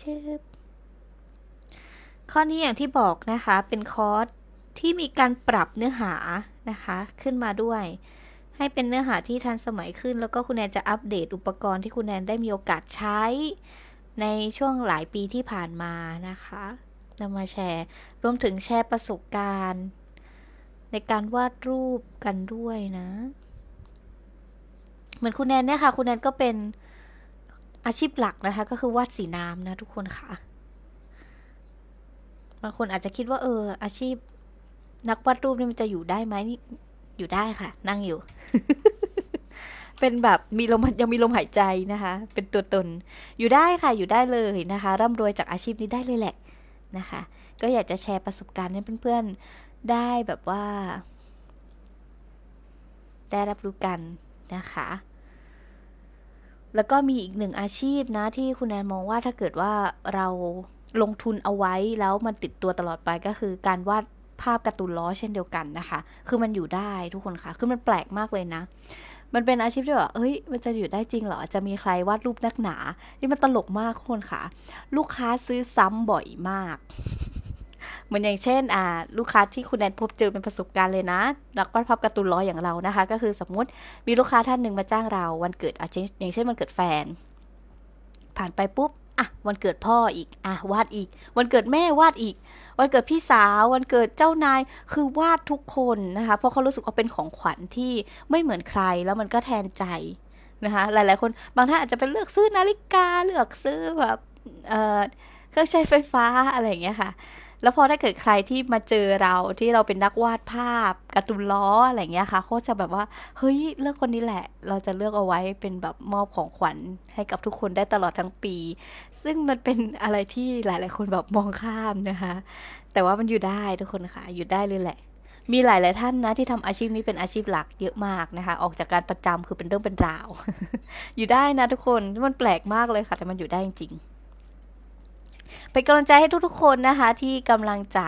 ชือข้อนี้อย่างที่บอกนะคะเป็นคอร์สที่มีการปรับเนื้อหานะคะ ขึ้นมาด้วยให้เป็นเนื้อหาที่ทันสมัยขึ้น แล้วก็คุณแอนจะอัปเดตอุปกรณ์ที่คุณแอนได้มีโอกาสใช้ในช่วงหลายปีที่ผ่านมานะคะนำมาแชร์รวมถึงแชร์ประสบการณ์ ในการวาดรูปกันด้วยนะ เหมือนคุณแอนเนี่ยค่ะคุณแอนก็เป็นอาชีพหลักนะคะ ก็คือวาดสีน้ำนะทุกคนค่ะบางคนอาจจะคิดว่าเอออาชีพนักวาดรูปนี่มันจะอยู่ได้ไหมอยู่ได้ค่ะนั่งอยู่ เป็นแบบมีลมยังมีลมหายใจนะคะ เป็นตัวตนอยู่ได้ค่ะอยู่ได้เลยนะคะ ร่ำรวยจากอาชีพนี้ได้เลยแหละนะคะ ก็อยากจะแชร์ประสบการณ์ให้เพื่อนๆได้แบบว่าได้รับรู้กันนะคะ แล้วก็มีอีกหนึ่งอาชีพนะที่คุณแอนมองว่าถ้าเกิดว่าเราลงทุนเอาไว้แล้วมันติดตัวตลอดไปก็คือการวาดภาพการ์ตูนล้อเช่นเดียวกันนะคะ คือมันอยู่ได้ทุกคนคะ่ะ คือมันแปลกมากเลยนะ มันเป็นอาชีพที่แบบเอ้ย มันจะอยู่ได้จริงเหรอ จะมีใครวาดรูปนักหนา นี่มันตลกมากทุกคนคะ่ะ ลูกค้าซื้อซ้ำบ่อยมาก เหมือนอย่างเช่น อ่า ลูกค้าที่คุณแอนพบเจอเป็นประสบการณ์เลยนะนักวาดภาพการ์ตูนล้ออย่างเรา นะคะ ก็คือสมมุติมีลูกค้าท่านหนึ่งมาจ้างเรา วันเกิดอาอย่างเช่นวันเกิดแฟน ผ่านไปปุ๊บ อ่ะ วันเกิดพ่ออีก อ่ะ วาดอีก วันเกิดแม่วาดอีกวันเกิดพี่สาววันเกิดเจ้านายคือวาดทุกคนนะคะ เพราะเขารู้สึกว่าเป็นของขวัญที่ไม่เหมือนใครแล้วมันก็แทนใจนะคะ หลาย ๆคนบางท่านอาจจะเป็นเลือกซื้อนาฬิกาเลือกซื้อแบบเครื่องใช้ไฟฟ้าอะไรอย่างเงี้ยค่ะ แล้วพอถ้าเกิดใครที่มาเจอเราที่เราเป็นนักวาดภาพการ์ตูนล้ออะไรอย่างเงี้ยค่ะเขาจะแบบว่า เฮ้ยเลือกคนนี้แหละ เราจะเลือกเอาไว้เป็นแบบมอบของขวัญให้กับทุกคนได้ตลอดทั้งปีซึ่งมันเป็นอะไรที่หลาย ๆคนแบบมองข้ามนะคะ แต่ว่ามันอยู่ได้ทุกคนค่ะอยู่ได้เลยแหละ มีหลายหลายท่านนะที่ทำอาชีพนี้เป็นอาชีพหลักเยอะมากนะคะ ออกจากการประจำคือเป็นเรื่องเป็นราว อยู่ได้นะทุกคนมันแปลกมากเลยค่ะ แต่มันอยู่ได้จริงๆเป็นกำลังใจให้ทุกๆคนนะคะที่กำลังจะ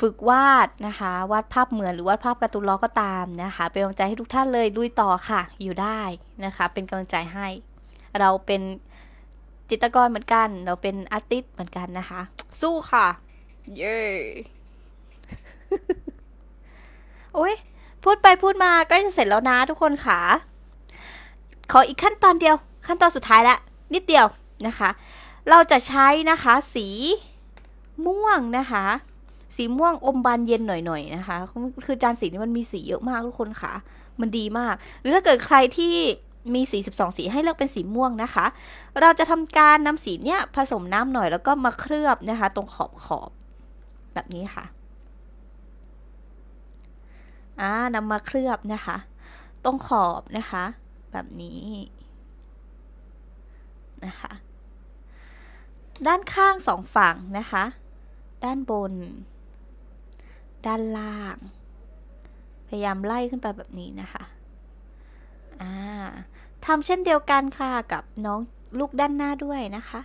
ฝึกวาดนะคะวาดภาพเหมือนหรือวาดภาพการ์ตูนล้อก็ตามนะคะเป็นกำลังใจให้ทุกท่านเลยลุยต่อค่ะ อยู่ได้นะคะ เป็นกำลังใจให้เราเป็นจิตรกรเหมือนกัน เราเป็นอาร์ติสเหมือนกันนะคะ สู้ค่ะ เย้โอ้ยพูดไปพูดมาใกล้จะเสร็จแล้วนะทุกคนค่ะ ขออีกขั้นตอนเดียว ขั้นตอนสุดท้ายละนิดเดียวนะคะ เราจะใช้นะคะ สี ม่วงนะคะ สีม่วงอมบานเย็นหน่อยๆนะคะ คือจานสีนี้มันมีสีเยอะมากทุกคนค่ะ มันดีมาก หรือถ้าเกิดใครที่มีสีิ2สีให้เลือกเป็นสีม่วงนะคะ เราจะทำการนำสีเนี้ย ผสมน้ำหน่อยแล้วก็มาเคลือบ นะคะ ตรงขอบขอบแบบนี้ค่ะอ่านำมาเคลือบ นะคะ ตรงขอบ นะคะ แบบนี้นะคะ ด้านข้างสองฝั่งนะคะ ด้านบน ด้านล่าง พยายามไล่ขึ้นไปแบบนี้นะคะอ่าทำเช่นเดียวกันค่ะ กับน้องลูกด้านหน้าด้วยนะคะ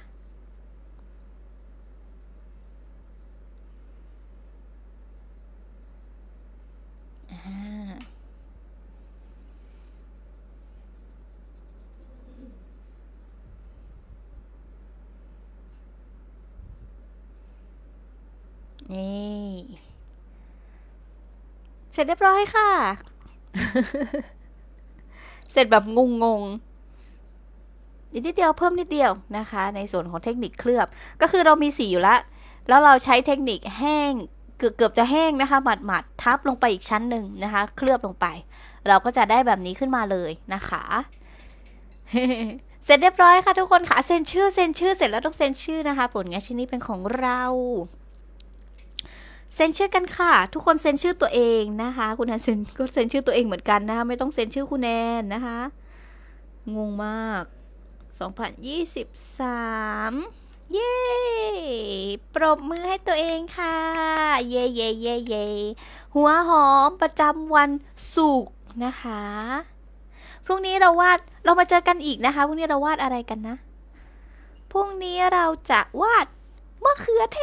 นี่ เสร็จเรียบร้อยค่ะเสร็จแบบงงงนิดเดียวเพิ่มนิดเดียวนะคะ ในส่วนของเทคนิคเคลือบ ก็คือเรามีสีอยู่แล้วแล้วเราใช้เทคนิคแห้ง เกือบเกือบจะแห้งนะคะ หมัดหมัดทับลงไปอีกชั้นหนึ่งนะคะ เคลือบลงไป เราก็จะได้แบบนี้ขึ้นมาเลยนะคะ เสร็จเรียบร้อยค่ะ ทุกคนค่ะเซ็นชื่อเซ็นชื่อเสร็จแล้วต้องเซ็นชื่อนะคะ ผลงานชิ้นนี้เป็นของเราเซ็นชื่อกันค่ะทุกคนเซ็นชื่อตัวเองนะคะคุณแอนเซ็นก็เซ็นชื่อตัวเองเหมือนกันนะคะไม่ต้องเซ็นชื่อคุณแอนนะคะงงมาก 2023 เย้ปรบมือให้ตัวเองค่ะเย้เย้เย้เย้หัวหอมประจำวันศุกร์นะคะพรุ่งนี้เราวาดเรามาเจอกันอีกนะคะพรุ่งนี้เราวาดอะไรกันนะพรุ่งนี้เราจะวาดมะเขือเท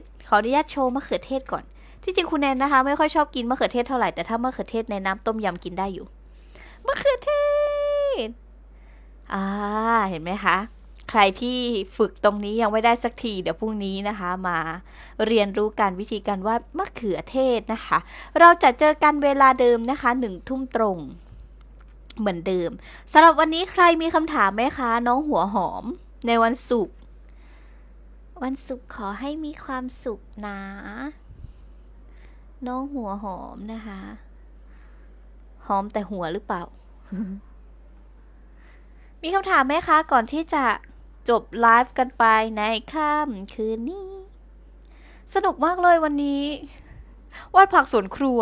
ศขออนุญาตโชว์มะเขือเทศก่อนที่จริงคุณแนนนะคะไม่ค่อยชอบกินมะเขือเทศเท่าไหร่แต่ถ้ามะเขือเทศในน้ำต้มยำกินได้อยู่ มะเขือเทศ อ่า เห็นไหมคะ ใครที่ฝึกตรงนี้ยังไม่ได้สักทีเดี๋ยวพรุ่งนี้นะคะมาเรียนรู้การวิธีการว่ามะเขือเทศนะคะ เราจะเจอกันเวลาเดิมนะคะ หนึ่งทุ่มตรง เหมือนเดิม สำหรับวันนี้ใครมีคำถามไหมคะน้องหัวหอม ในวันศุกร์วันศุกร์ขอให้มีความสุขนะน้องหัวหอมนะคะ หอมแต่หัวหรือเปล่า มีคำถามไหมคะ ก่อนที่จะจบไลฟ์กันไปในค่ำคืนนี้ สนุกมากเลยวันนี้วาดผักสวนครัว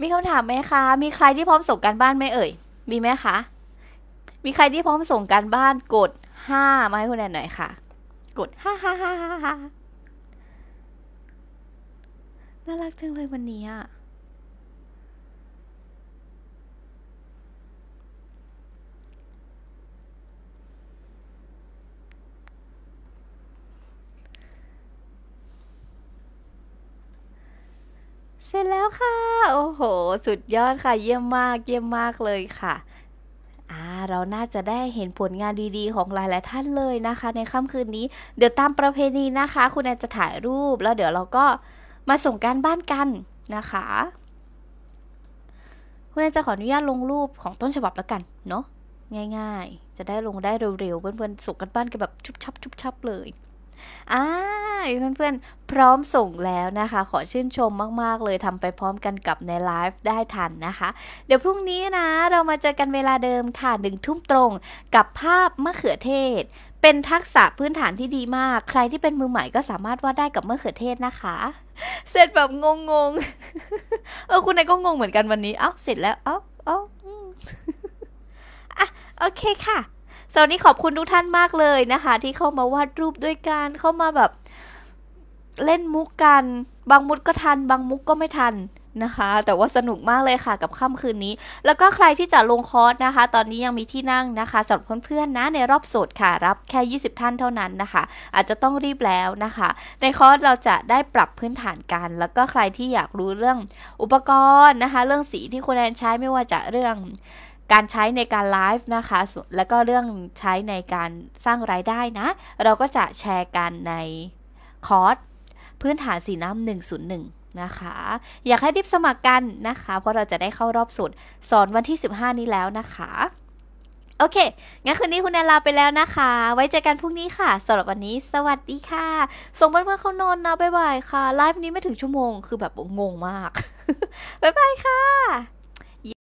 มีคำถามไหมคะ มีใครที่พร้อมส่งการบ้านไหมเอ่ยมีไหมคะ มีใครที่พร้อมส่งการบ้านกดห้ามาให้คุณแอนหน่อยค่ะ กดห้าห้าห้าห้าน่ารักจังเลยวันนี้อ่ะเสร็จแล้วค่ะ โอ้โห สุดยอดค่ะ เยี่ยมมาก เยี่ยมมากเลยค่ะ อ่า เราน่าจะได้เห็นผลงานดีๆ ของหลายๆ ท่านเลยนะคะ ในค่ำคืนนี้ เดี๋ยวตามประเพณีนะคะ คุณแอนจะถ่ายรูป แล้วเดี๋ยวเราก็มาส่งการบ้านกันนะคะ คุณแอนจะขออนุญาตลงรูปของต้นฉบับแล้วกัน เนาะง่ายๆ จะได้ลงได้เร็วๆ เพื่อนๆ ส่งการบ้านกันแบบชุบชับชุบชับเลยอ่าเพื่อนๆพร้อมส่งแล้วนะคะ ขอชื่นชมมากๆ เลยทำไปพร้อมกันกับในไลฟ์ได้ทันนะคะ เดี๋ยวพรุ่งนี้นะ เรามาเจอกันเวลาเดิมค่ะหนึ่งทุ่มตรงกับภาพมะเขือเทศ เป็นทักษะพื้นฐานที่ดีมาก ใครที่เป็นมือใหม่ก็สามารถวาดได้กับมะเขือเทศนะคะ เสร็จแบบงงๆเออคุณนายก็งงเหมือนกันวันนี้ เอ้าเสร็จแล้วเอ้าเอ้าอ่ะโอเคค่ะสวัสนี้ขอบคุณทุกท่านมากเลยนะคะ ที่เข้ามาวาดรูปด้วยกันเข้ามาแบบเล่นมุกกัน บางมุกก็ทัน บางมุกก็ไม่ทันนะคะ แต่ว่าสนุกมากเลยค่ะ กับค่ำคืนนี้ แล้วก็ใครที่จะลงคอร์สนะคะ ตอนนี้ยังมีที่นั่งนะคะสำหรับเพื่อนๆนะในรอบสดค่ะรับแค่20ท่านเท่านั้นนะคะ อาจจะต้องรีบแล้วนะคะ ในคอร์สเราจะได้ปรับพื้นฐานกันแล้วก็ใครที่อยากรู้เรื่องอุปกรณ์นะคะ เรื่องสีที่คุณแอนใช้ไม่ว่าจะเรื่องการใช้ในการไลฟ์นะคะ แล้วก็เรื่องใช้ในการสร้างรายได้นะ เราก็จะแชร์กันในคอร์สพื้นฐานสีน้ำ101 นะคะ อยากให้รีบสมัครกันนะคะ เพราะเราจะได้เข้ารอบสุด สอนวันที่ 15 นี้แล้วนะคะ โอเค งั้นคืนนี้คุณแอนลาไปแล้วนะคะ ไว้เจอกันพรุ่งนี้ค่ะสำหรับวันนี้ สวัสดีค่ะส่งเพื่อนๆเขานอนนะบ๊ายบายค่ะ ไลฟ์นี้ไม่ถึงชั่วโมง คือแบบงงมากบ๊ายบายค่ะ